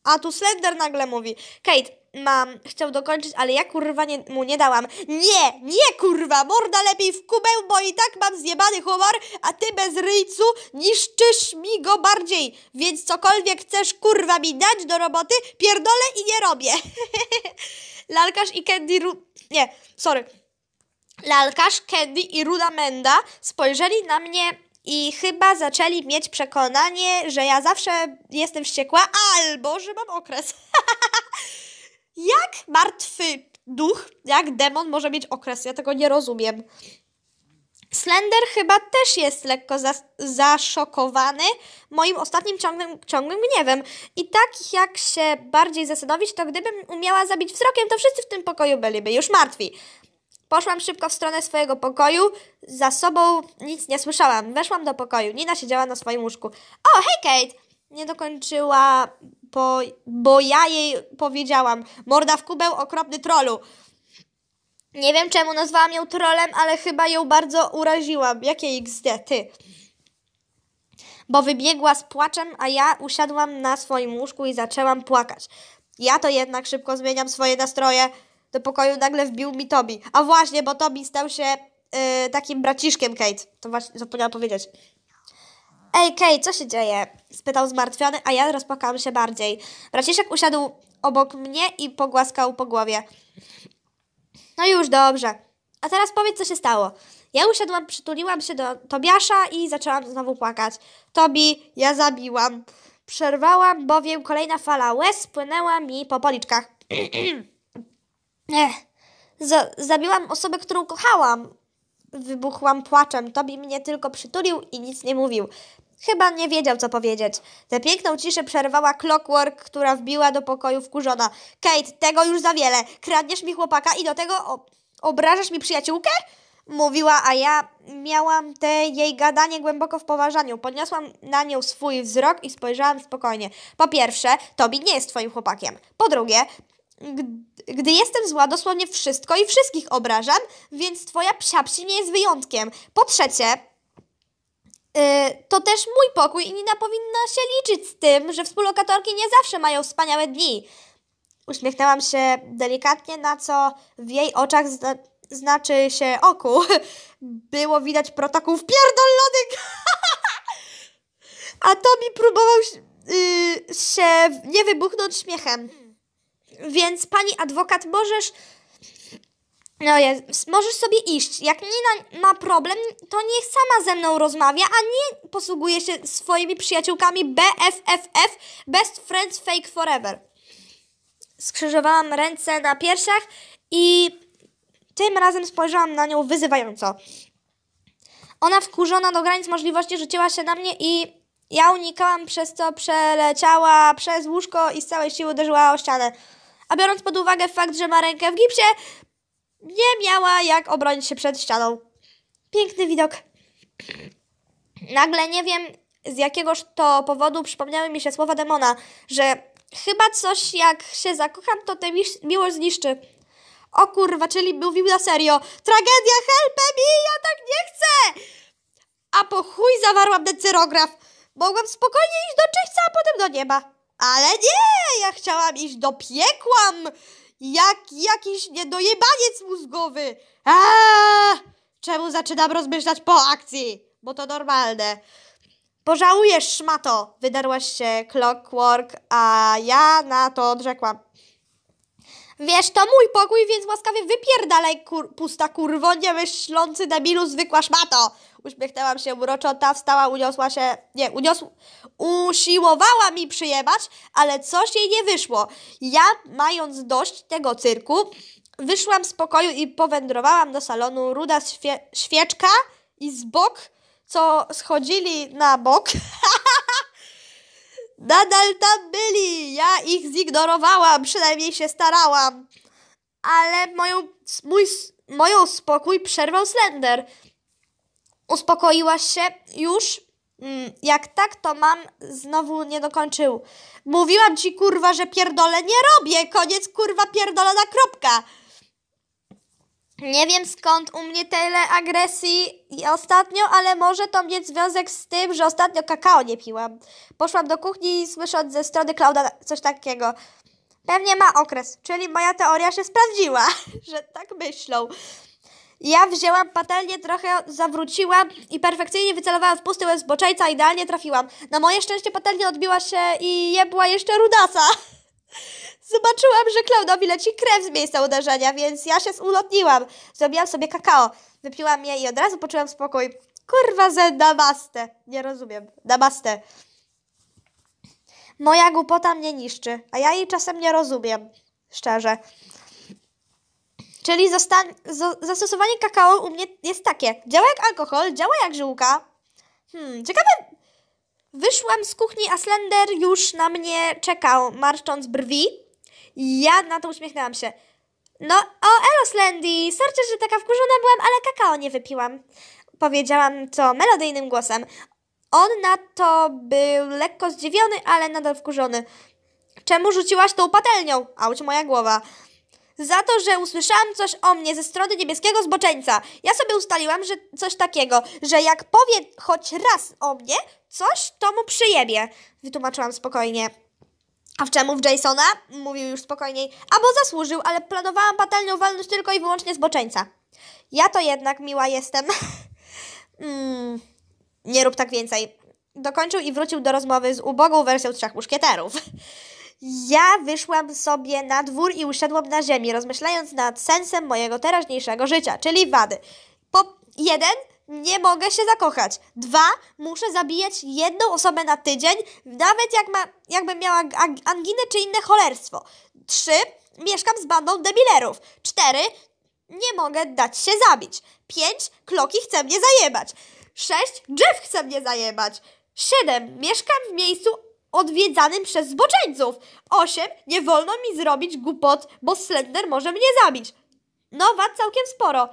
a tu Slender nagle mówi. Kate, mam, chciał dokończyć, ale ja kurwa nie, mu nie dałam. Nie, nie kurwa, morda lepiej w kubeł, bo i tak mam zjebany humor, a ty bez ryjcu niszczysz mi go bardziej. Więc cokolwiek chcesz kurwa mi dać do roboty, pierdolę i nie robię. <laughs> Lalkarz i Candy Ru... Nie, sorry. Lalkarz, Candy i Ruda Menda spojrzeli na mnie i chyba zaczęli mieć przekonanie, że ja zawsze jestem wściekła albo że mam okres. <laughs> jak martwy duch, jak demon może mieć okres? Ja tego nie rozumiem. Slender chyba też jest lekko zas- zaszokowany moim ostatnim ciągłym, ciągłym gniewem. I tak jak się bardziej zastanowić, to gdybym umiała zabić wzrokiem, to wszyscy w tym pokoju byliby już martwi. Poszłam szybko w stronę swojego pokoju. Za sobą nic nie słyszałam. Weszłam do pokoju. Nina siedziała na swoim łóżku. O, hej Kate! Nie dokończyła, bo, bo ja jej powiedziałam. Morda w kubeł, okropny trolu. Nie wiem czemu nazwałam ją trolem, ale chyba ją bardzo uraziłam. Jakie XD, ty? Bo wybiegła z płaczem, a ja usiadłam na swoim łóżku i zaczęłam płakać. Ja to jednak szybko zmieniam swoje nastroje. Do pokoju nagle wbił mi Tobi. A właśnie, bo Tobi stał się y, takim braciszkiem Kate. To właśnie zapomniałam powiedzieć. Ej, Kate, co się dzieje? Spytał zmartwiony, a ja rozpłakałam się bardziej. Braciszek usiadł obok mnie i pogłaskał po głowie. No już dobrze. A teraz powiedz, co się stało. Ja usiadłam, przytuliłam się do Tobiasza i zaczęłam znowu płakać. Tobi, ja zabiłam. Przerwałam, bowiem kolejna fala łez spłynęła mi po policzkach. <clears throat> Ech, zabiłam osobę, którą kochałam. Wybuchłam płaczem. Tobi mnie tylko przytulił i nic nie mówił. Chyba nie wiedział, co powiedzieć. Tę piękną ciszę przerwała Clockwork, która wbiła do pokoju wkurzona. Kate, tego już za wiele. Kradniesz mi chłopaka i do tego obrażasz mi przyjaciółkę? Mówiła, a ja miałam te jej gadanie głęboko w poważaniu. Podniosłam na nią swój wzrok i spojrzałam spokojnie. Po pierwsze, Tobi nie jest twoim chłopakiem. Po drugie, gdy jestem zła, dosłownie wszystko i wszystkich obrażam, więc twoja psiapsi nie jest wyjątkiem. Po trzecie, y, to też mój pokój i Nina powinna się liczyć z tym, że współlokatorki nie zawsze mają wspaniałe dni. Uśmiechnęłam się delikatnie, na co w jej oczach zna znaczy się oku <laughs> było widać protokół pierdolonych. <laughs> A to mi próbował y, się nie wybuchnąć śmiechem. Więc pani adwokat, możesz. No jest, możesz sobie iść. Jak Nina ma problem, to niech sama ze mną rozmawia, a nie posługuje się swoimi przyjaciółkami BFFF, Best Friends Fake Forever. Skrzyżowałam ręce na piersiach i tym razem spojrzałam na nią wyzywająco. Ona wkurzona do granic możliwości rzuciła się na mnie i ja unikałam, przez co przeleciała przez łóżko i z całej siły uderzyła o ścianę a biorąc pod uwagę fakt, że ma rękę w gipsie, nie miała jak obronić się przed ścianą. Piękny widok. Nagle nie wiem z jakiegoż to powodu przypomniały mi się słowa demona, że chyba coś jak się zakocham, to tę miłość zniszczy. O kurwa, czyli mówił na serio. Tragedia, help me, ja tak nie chcę! A po chuj zawarłam decyrograf. Mogłam spokojnie iść do Czechca, a potem do nieba. Ale nie, ja chciałam iść do piekłam, jak jakiś niedojebaniec mózgowy. Aaaa! Eee, czemu zaczynam rozmyślać po akcji? Bo to normalne. Pożałujesz, szmato, wydarłaś się Clockwork, a ja na to odrzekłam. Wiesz, to mój pokój, więc łaskawie wypierdalaj, kur pusta kurwo, nie myślący debilu, zwykła szmato. Uśmiechnęłam się uroczota, wstała, uniosła się... Nie, uniosł... Usiłowała mi przyjebać, ale coś jej nie wyszło. Ja, mając dość tego cyrku, wyszłam z pokoju i powędrowałam do salonu. Ruda świe świeczka i z bok, co schodzili na bok... <laughs> Nadal tam byli! Ja ich zignorowałam, przynajmniej się starałam. Ale moją, mój, moją spokój przerwał Slender. Uspokoiłaś się już? Mm, jak tak, to mam znowu nie dokończył. Mówiłam ci, kurwa, że pierdolę nie robię. Koniec, kurwa, pierdolona kropka. Nie wiem skąd u mnie tyle agresji i ostatnio, ale może to mieć związek z tym, że ostatnio kakao nie piłam. Poszłam do kuchni i słysząc ze strony Klauda coś takiego. Pewnie ma okres, czyli moja teoria się sprawdziła, <laughs> że tak myślą. Ja wzięłam patelnię, trochę zawróciłam i perfekcyjnie wycelowałam w pusty łeb zboczejca, idealnie trafiłam. Na moje szczęście patelnia odbiła się i je była jeszcze rudasa. <laughs> Zobaczyłam, że Klaudowi leci krew z miejsca uderzenia, więc ja się zulotniłam. Zrobiłam sobie kakao, wypiłam je i od razu poczułam spokój. Kurwa ze namaste. Nie rozumiem. Namaste. Moja głupota mnie niszczy, a ja jej czasem nie rozumiem. Szczerze. Czyli zastosowanie kakao u mnie jest takie. Działa jak alkohol, działa jak żyłka. Hmm, ciekawe. Wyszłam z kuchni, a Slender już na mnie czekał, marszcząc brwi. Ja na to uśmiechnęłam się. No, o, elo Slendy, sorcie, że taka wkurzona byłam, ale kakao nie wypiłam. Powiedziałam to melodyjnym głosem. On na to był lekko zdziwiony, ale nadal wkurzony. Czemu rzuciłaś tą patelnią? Auć moja głowa za to, że usłyszałam coś o mnie ze strony niebieskiego zboczeńca. Ja sobie ustaliłam, że coś takiego, że jak powie choć raz o mnie coś, to mu przyjebie. Wytłumaczyłam spokojnie. A w czemu w Jasona? Mówił już spokojniej. Albo zasłużył, ale planowałam patelnią walność tylko i wyłącznie zboczeńca. Ja to jednak miła jestem. <laughs> mm, nie rób tak więcej. Dokończył i wrócił do rozmowy z ubogą wersją trzech muszkieterów. Ja wyszłam sobie na dwór i usiadłam na ziemi, rozmyślając nad sensem mojego teraźniejszego życia, czyli wady. Po jeden, nie mogę się zakochać. Dwa, muszę zabijać jedną osobę na tydzień, nawet jak ma, jakbym miała anginę czy inne cholerstwo. Trzy, mieszkam z bandą debilerów. Cztery, nie mogę dać się zabić. Pięć, kloki chce mnie zajebać. Sześć, drzew chce mnie zajebać. Siedem, mieszkam w miejscu odwiedzanym przez zboczeńców. Osiem Nie wolno mi zrobić głupot, bo Slender może mnie zabić. No, wad całkiem sporo.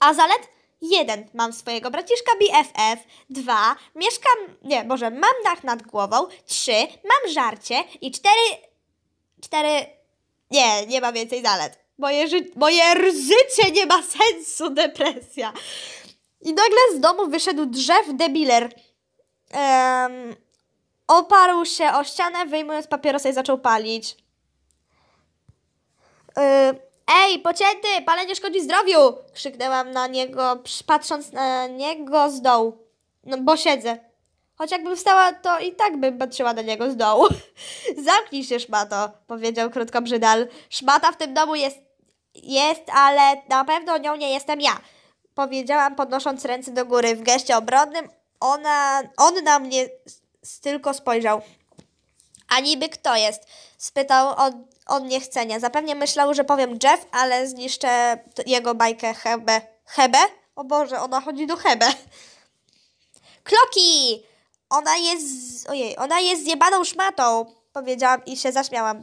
A zalet? jeden Mam swojego braciszka BFF. Dwa Mieszkam, nie, może mam dach nad głową. Trzy Mam żarcie. I cztery cztery Nie, nie ma więcej zalet. Moje, ży... Moje życie nie ma sensu, depresja. I nagle z domu wyszedł drzew debiler. Um, Oparł się o ścianę, wyjmując papierosa i zaczął palić. Yy, Ej, pocięty, palenie szkodzi zdrowiu! Krzyknęłam na niego, patrząc na niego z dołu. No, bo siedzę. Choć jakbym wstała, to i tak bym patrzyła na niego z dołu. <laughs> Zamknij się, szmato, powiedział krótko Brzydal. Szmata w tym domu jest, jest, ale na pewno nią nie jestem ja. Powiedziałam, podnosząc ręce do góry w geście obronnym. Ona, on na mnie tylko spojrzał. A niby kto jest? spytał od on niechcenia. Zapewne myślał, że powiem Jeff, ale zniszczę jego bajkę Hebe. Hebe? O Boże, ona chodzi do Hebe. Kloki! Ona jest. Ojej, ona jest zjebaną szmatą, powiedziałam i się zaśmiałam.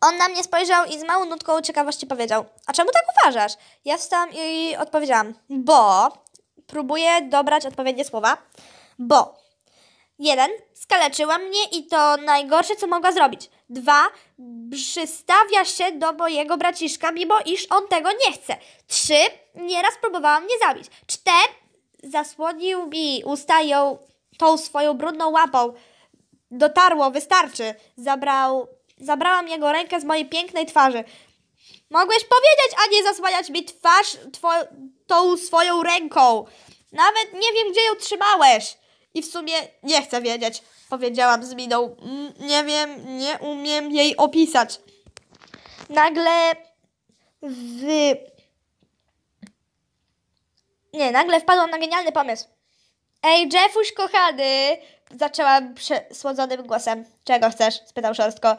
On na mnie spojrzał i z małą nutką ciekawości powiedział: A czemu tak uważasz? Ja wstałam i odpowiedziałam: Bo próbuję dobrać odpowiednie słowa. Bo Jeden, skaleczyła mnie i to najgorsze, co mogła zrobić. Dwa, przystawia się do mojego braciszka, mimo iż on tego nie chce. Trzy, nieraz próbowała mnie zabić. Cztery, zasłonił mi usta ją tą swoją brudną łapą. Dotarło, wystarczy. Zabrał, zabrałam jego rękę z mojej pięknej twarzy. Mogłeś powiedzieć, a nie zasłaniać mi twarz two, tą swoją ręką. Nawet nie wiem, gdzie ją trzymałeś i w sumie nie chcę wiedzieć, powiedziałam z miną. Mm, nie wiem, nie umiem jej opisać. Nagle w... Nie, nagle wpadłam na genialny pomysł. Ej, Jeffuś kochany! Zaczęłam przesłodzonym głosem. Czego chcesz? spytał szorstko.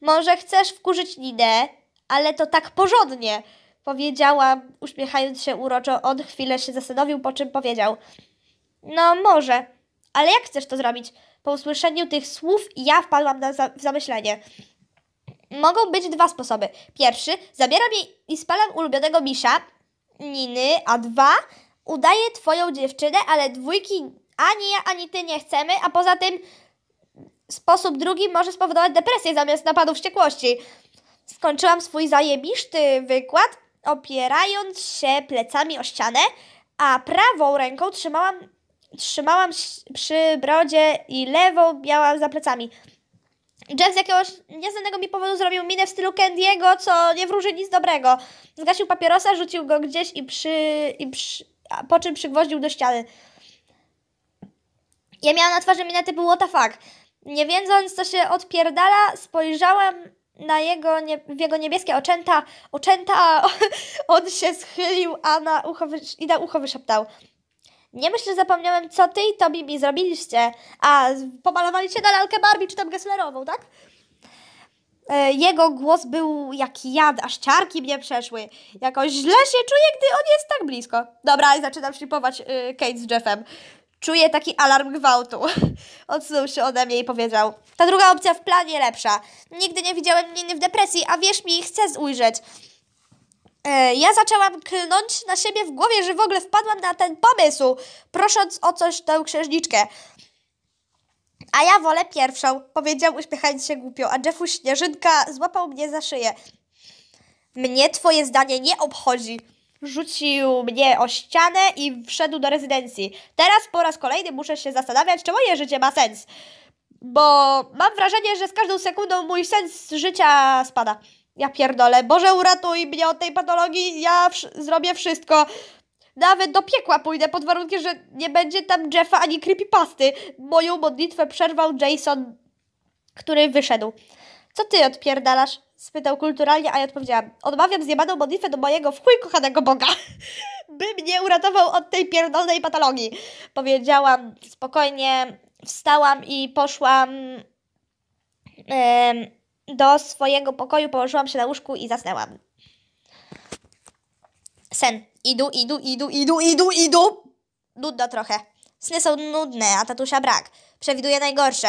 Może chcesz wkurzyć Ninę, ale to tak porządnie, powiedziała uśmiechając się uroczo. On chwilę się zastanowił, po czym powiedział. No, może. Ale jak chcesz to zrobić? Po usłyszeniu tych słów ja wpadłam za w zamyślenie. Mogą być dwa sposoby. Pierwszy, zabieram jej i spalam ulubionego misza, Niny, a dwa, udaję twoją dziewczynę, ale dwójki ani ja, ani ty nie chcemy, a poza tym sposób drugi może spowodować depresję zamiast napadu wściekłości. Skończyłam swój zajebiszty wykład, opierając się plecami o ścianę, a prawą ręką trzymałam trzymałam przy brodzie i lewą miałam za plecami. Jeff z jakiegoś nieznanego mi powodu zrobił minę w stylu Candy'ego, co nie wróży nic dobrego. Zgasił papierosa, rzucił go gdzieś i przy... I przy po czym przygwoździł do ściany. Ja miałam na twarzy minę typu what the fuck. Nie wiedząc, co się odpierdala, spojrzałam na jego, nie, w jego niebieskie oczęta. Oczęta! <laughs> On się schylił, a na ucho, i na ucho wyszeptał. Nie myślę, że zapomniałem, co ty i Tobi mi zrobiliście. A, pomalowaliście na lalkę Barbie czy tam Gesslerową, tak? E, jego głos był jak jad, aż ciarki mnie przeszły. Jakoś źle się czuję, gdy on jest tak blisko. Dobra, i zaczynam szlipować y, Kate z Jeffem. Czuję taki alarm gwałtu. <laughs> Odsunął się ode mnie i powiedział: Ta druga opcja w planie lepsza. Nigdy nie widziałem Niny w depresji, a wierz mi, chcę ujrzeć. E, ja zaczęłam klnąć na siebie w głowie, że w ogóle wpadłam na ten pomysł, prosząc o coś tę księżniczkę. A ja wolę pierwszą, powiedział uśmiechając się głupio, a Jeffu Śnieżynka złapał mnie za szyję. Mnie twoje zdanie nie obchodzi. Rzucił mnie o ścianę i wszedł do rezydencji. Teraz po raz kolejny muszę się zastanawiać, czy moje życie ma sens. Bo mam wrażenie, że z każdą sekundą mój sens życia spada ja pierdolę, Boże uratuj mnie od tej patologii, ja wsz- zrobię wszystko. Nawet do piekła pójdę, pod warunkiem, że nie będzie tam Jeffa ani creepypasty. Moją modlitwę przerwał Jason, który wyszedł. Co ty odpierdalasz? Spytał kulturalnie, a ja odpowiedziałam. Odmawiam zjebaną modlitwę do mojego w chuj kochanego Boga, <laughs> by mnie uratował od tej pierdolnej patologii. Powiedziałam spokojnie, wstałam i poszłam... Yy do swojego pokoju, położyłam się na łóżku i zasnęłam. Sen. Idu, idu, idu, idu, idu, idu. Nudno trochę. Sny są nudne, a tatusia brak. Przewiduję najgorsze.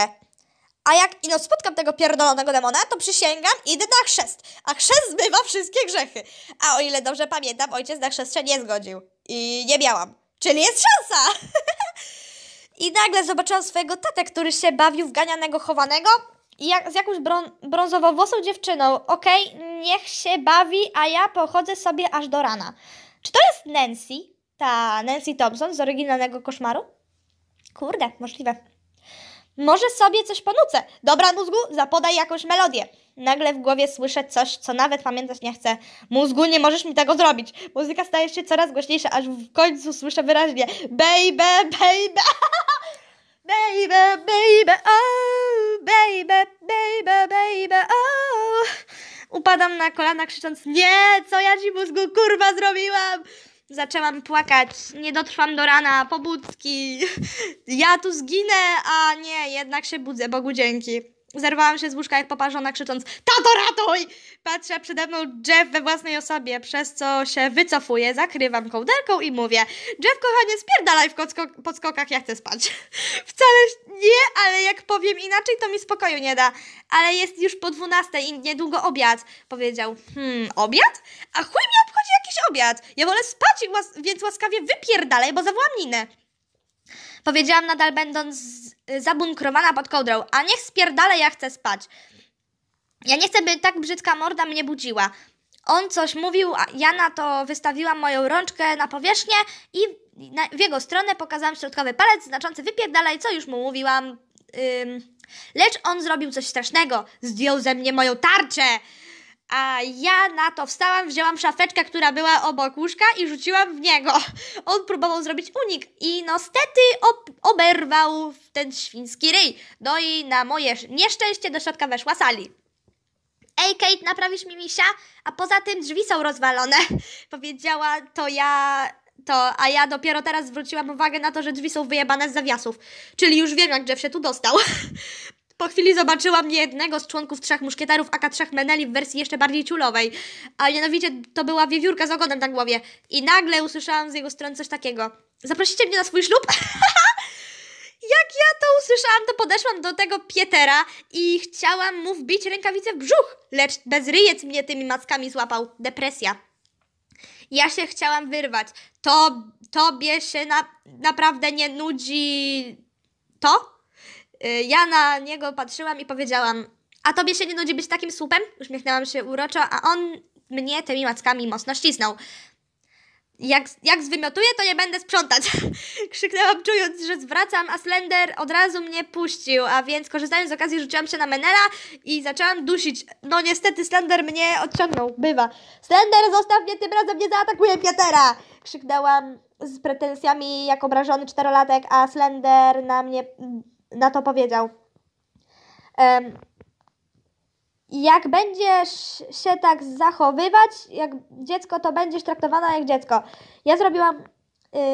A jak ino spotkam tego pierdolonego demona, to przysięgam, idę na chrzest. A chrzest zbywa wszystkie grzechy. A o ile dobrze pamiętam, ojciec na chrzest się nie zgodził. I nie miałam. Czyli jest szansa! <laughs> I nagle zobaczyłam swojego tatę, który się bawił w ganianego chowanego jak, z jakąś brą, włosą dziewczyną. Okej, okay, niech się bawi, a ja pochodzę sobie aż do rana. Czy to jest Nancy? Ta Nancy Thompson z oryginalnego koszmaru? Kurde, możliwe. Może sobie coś ponucę. Dobra, mózgu, zapodaj jakąś melodię. Nagle w głowie słyszę coś, co nawet pamiętać nie chcę. Mózgu, nie możesz mi tego zrobić. Muzyka staje się coraz głośniejsza, aż w końcu słyszę wyraźnie Baby, baby, <laughs> baby, baby, oh baby, baby, baby, oh. Upadam na kolana krzycząc, nie, co ja ci mózgu kurwa zrobiłam? Zaczęłam płakać, nie dotrwam do rana, pobudki. Ja tu zginę, a nie, jednak się budzę, Bogu dzięki. Zerwałam się z łóżka jak poparzona, krzycząc Tato, ratuj! Patrzę przede mną Jeff we własnej osobie, przez co się wycofuję, zakrywam kołderką i mówię Jeff, kochanie, spierdalaj w podskokach, ja chcę spać. <laughs> Wcale nie, ale jak powiem inaczej, to mi spokoju nie da. Ale jest już po dwunastej i niedługo obiad. Powiedział, hmm, obiad? A chuj mnie obchodzi jakiś obiad. Ja wolę spać, więc łaskawie wypierdalaj, bo zawołam Ninę. Powiedziałam nadal będąc y, zabunkrowana pod kołdrą, a niech spierdale, ja chcę spać. Ja nie chcę, by tak brzydka morda mnie budziła. On coś mówił, a ja na to wystawiłam moją rączkę na powierzchnię i w jego stronę pokazałam środkowy palec znaczący wypierdalaj, co już mu mówiłam. Ym. Lecz on zrobił coś strasznego. Zdjął ze mnie moją tarczę. A ja na to wstałam, wzięłam szafeczkę, która była obok łóżka i rzuciłam w niego. On próbował zrobić unik i no stety ob oberwał ten świński ryj. No i na moje nieszczęście do środka weszła sali. Ej, Kate, naprawisz mi misia? A poza tym drzwi są rozwalone. <laughs> Powiedziała to ja, to, a ja dopiero teraz zwróciłam uwagę na to, że drzwi są wyjebane z zawiasów. Czyli już wiem, jak Jeff się tu dostał. <laughs> Po chwili zobaczyłam jednego z członków Trzech Muszkieterów AK Trzech Meneli w wersji jeszcze bardziej ciulowej, a mianowicie to była wiewiórka z ogonem na głowie. I nagle usłyszałam z jego strony coś takiego. Zaprosicie mnie na swój ślub? <laughs> Jak ja to usłyszałam, to podeszłam do tego Pietera i chciałam mu wbić rękawicę w brzuch, lecz bezryjec mnie tymi mackami złapał. Depresja. Ja się chciałam wyrwać. To, tobie się na, naprawdę nie nudzi to? Y, ja na niego patrzyłam i powiedziałam, a tobie się nie nudzi być takim słupem? Uśmiechnęłam się uroczo, a on mnie tymi mackami mocno ścisnął. Jak, jak zwymiotuję, to nie będę sprzątać. <laughs> Krzyknęłam, czując, że zwracam, a Slender od razu mnie puścił, a więc korzystając z okazji rzuciłam się na Menela i zaczęłam dusić. No niestety Slender mnie odciągnął, bywa. Slender, zostaw mnie, tym razem nie zaatakuje Piotera! Krzyknęłam z pretensjami jak obrażony czterolatek, a Slender na mnie na to powiedział. Um, jak będziesz się tak zachowywać, jak dziecko, to będziesz traktowana jak dziecko. Ja zrobiłam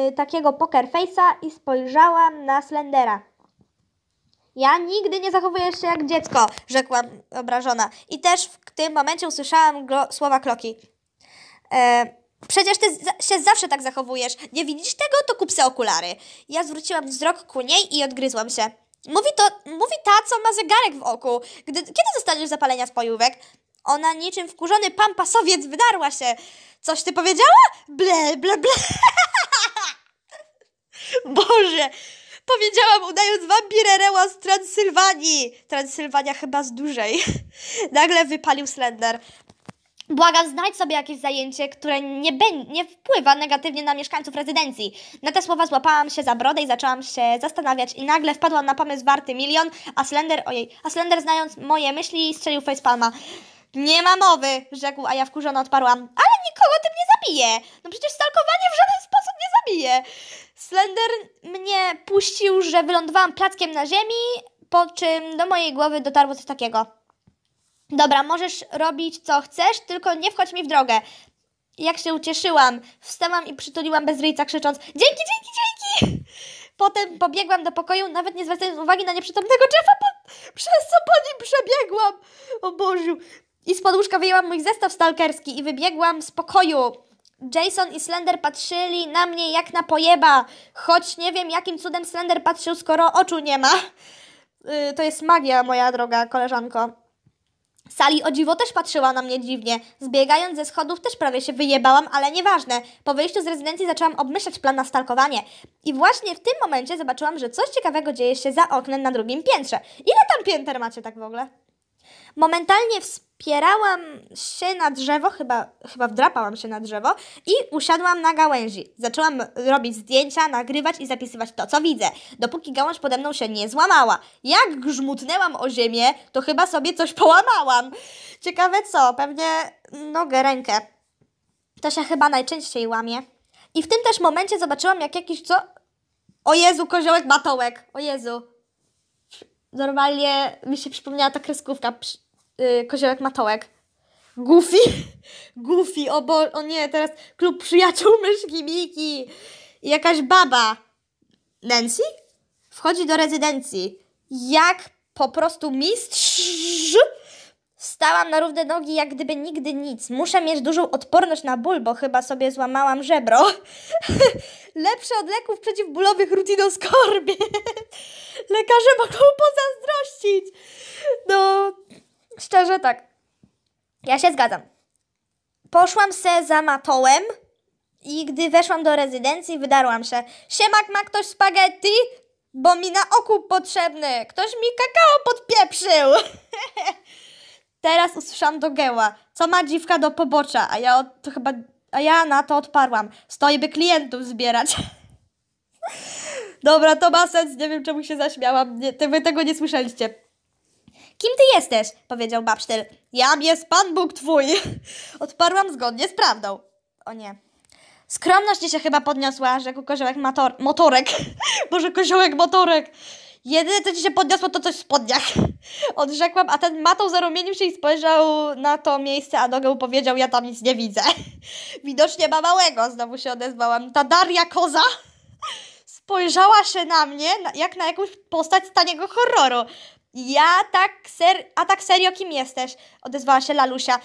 y, takiego poker face'a i spojrzałam na Slendera. Ja nigdy nie zachowuję się jak dziecko, rzekłam obrażona. I też w tym momencie usłyszałam słowa Kloki. E, przecież ty za się zawsze tak zachowujesz. Nie widzisz tego? To kup se okulary. Ja zwróciłam wzrok ku niej i odgryzłam się. Mówi to, mówi ta, co ma zegarek w oku. Gdy, kiedy zostaniesz zapalenia spojówek? Ona niczym wkurzony pampasowiec wydarła się. Coś ty powiedziała? Ble, ble, ble. <laughs> Boże, powiedziałam udając wampirerę z Transylwanii. Transylwania chyba z dużej. <laughs> Nagle wypalił Slender. Błagam, znajdź sobie jakieś zajęcie, które nie, nie wpływa negatywnie na mieszkańców rezydencji. Na te słowa złapałam się za brodę i zaczęłam się zastanawiać i nagle wpadłam na pomysł warty milion, a Slender, ojej, a Slender znając moje myśli strzelił facepalma. Nie ma mowy, rzekł, a ja wkurzona odparłam. Ale nikogo tym nie zabije! No przecież stalkowanie w żaden sposób nie zabije! Slender mnie puścił, że wylądowałam plackiem na ziemi, po czym do mojej głowy dotarło coś takiego. Dobra, możesz robić co chcesz, tylko nie wchodź mi w drogę. Jak się ucieszyłam, wstałam i przytuliłam bez ryjca, krzycząc: Dzięki, dzięki, dzięki! Potem pobiegłam do pokoju, nawet nie zwracając uwagi na nieprzytomnego Jeffa, po... przez co po nim przebiegłam. O Bożu. I z podłóżka wyjęłam mój zestaw stalkerski i wybiegłam z pokoju. Jason i Slender patrzyli na mnie jak na pojeba, choć nie wiem jakim cudem Slender patrzył, skoro oczu nie ma. Yy, to jest magia, moja droga koleżanko. Sali o dziwo też patrzyła na mnie dziwnie. Zbiegając ze schodów też prawie się wyjebałam, ale nieważne. Po wyjściu z rezydencji zaczęłam obmyślać plan na stalkowanie. I właśnie w tym momencie zobaczyłam, że coś ciekawego dzieje się za oknem na drugim piętrze. Ile tam pięter macie tak w ogóle? Momentalnie wspomniałam wspierałam się na drzewo, chyba, chyba wdrapałam się na drzewo i usiadłam na gałęzi. Zaczęłam robić zdjęcia, nagrywać i zapisywać to, co widzę, dopóki gałąź pode mną się nie złamała. Jak grzmutnęłam o ziemię, to chyba sobie coś połamałam. Ciekawe co, pewnie nogę, rękę. To się chyba najczęściej łamie. I w tym też momencie zobaczyłam, jak jakiś co... O Jezu, koziołek batołek! O Jezu! Normalnie mi się przypomniała ta kreskówka yy, Koziołek Matołek. Goofy? <laughs> Goofy, o, bo, o nie, teraz klub przyjaciół myszki Miki. I jakaś baba. Nancy? Wchodzi do rezydencji. Jak po prostu mistrz Stałam na równe nogi, jak gdyby nigdy nic. Muszę mieć dużą odporność na ból, bo chyba sobie złamałam żebro. <laughs> Lepsze od leków przeciwbólowych skorbie <laughs> Lekarze mogą pozazdrościć. No, Szczerze tak. Ja się zgadzam. Poszłam se za matołem i gdy weszłam do rezydencji, wydarłam się. Siemak ma ktoś spaghetti? Bo mi na oku potrzebny. Ktoś mi kakao podpieprzył. <laughs> Teraz usłyszałam do geła. Co ma dziwka do pobocza? A ja od, to chyba... A ja na to odparłam. Stoi by klientów zbierać. <laughs> Dobra, to ma sens. Nie wiem, czemu się zaśmiałam. Nie, wy tego nie słyszeliście. Kim ty jesteś? powiedział babsztyl. Jam jest Pan Bóg twój. <laughs> Odparłam zgodnie z prawdą. O nie. Skromność ci się chyba podniosła, rzekł koziołek motor motorek. <laughs> Boże, koziołek motorek. Jedyne, co ci się podniosło, to coś w spodniach. <laughs> Odrzekłam, a ten matą zarumienił się i spojrzał na to miejsce, a nogę powiedział, ja tam nic nie widzę. Widocznie ma małego, znowu się odezwałam. Ta Daria Koza spojrzała się na mnie, jak na jakąś postać z taniego horroru. Ja tak ser... A tak serio kim jesteś? Odezwała się Lalusia.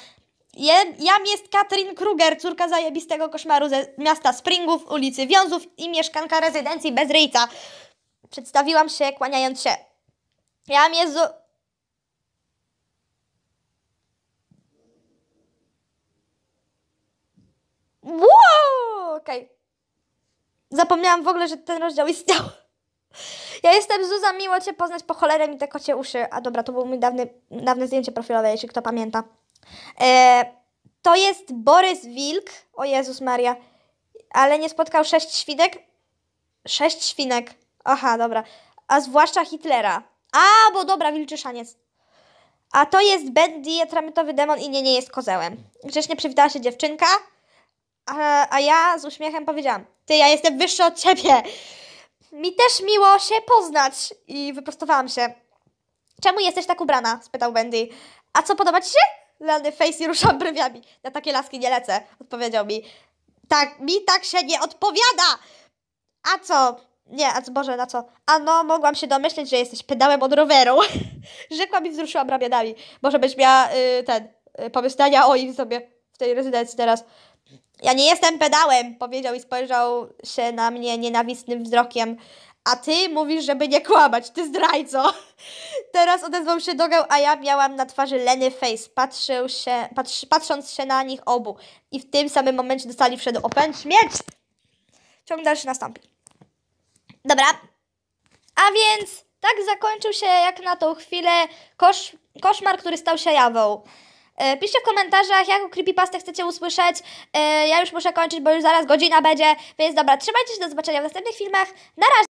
Je, jam jest Katrin Kruger, córka zajebistego koszmaru ze miasta Springów, ulicy Wiązów i mieszkanka rezydencji Bezryjca. Przedstawiłam się, kłaniając się. Jam jest... Zu... Wow! Okej. Okay. Zapomniałam w ogóle, że ten rozdział istniał. Ja jestem Zuza, miło Cię poznać po cholerę mi te kocie uszy. A dobra, to było mi dawne, dawne zdjęcie profilowe, jeśli kto pamięta. E, to jest Borys Wilk. O Jezus Maria. Ale nie spotkał sześć świdek? Sześć świnek. Aha, dobra. A zwłaszcza Hitlera. A, bo dobra, wilczy szaniec. A to jest Bendy, atrametowy demon i nie, nie jest kozełem. Grzecznie przywitała się dziewczynka, a, a ja z uśmiechem powiedziałam, ty, ja jestem wyższy od ciebie. Mi też miło się poznać. I wyprostowałam się. Czemu jesteś tak ubrana? spytał Wendy. A co podoba ci się? Lany face i ruszam brwiami. Na takie laski nie lecę, odpowiedział mi. Tak, mi tak się nie odpowiada! A co? Nie, a co, Boże, na co? A no, mogłam się domyśleć, że jesteś pedałem od roweru. <laughs> Rzekła mi, wzruszyłam ramionami. Może byś miała y, ten, y, pomysł sobie w tej rezydencji teraz. Ja nie jestem pedałem, powiedział i spojrzał się na mnie nienawistnym wzrokiem. A ty mówisz, żeby nie kłamać, ty zdrajco. <laughs> Teraz odezwał się dogał, a ja miałam na twarzy Leny face. Patrzył się, patrząc się na nich obu. I w tym samym momencie dostali wszedł open śmierć. Ciąg dalszy nastąpi. Dobra. A więc tak zakończył się jak na tą chwilę kosz, koszmar, który stał się jawą. E, piszcie w komentarzach, jaką creepypastę chcecie usłyszeć. E, ja już muszę kończyć, bo już zaraz godzina będzie, więc dobra, trzymajcie się, do zobaczenia w następnych filmach. Na razie!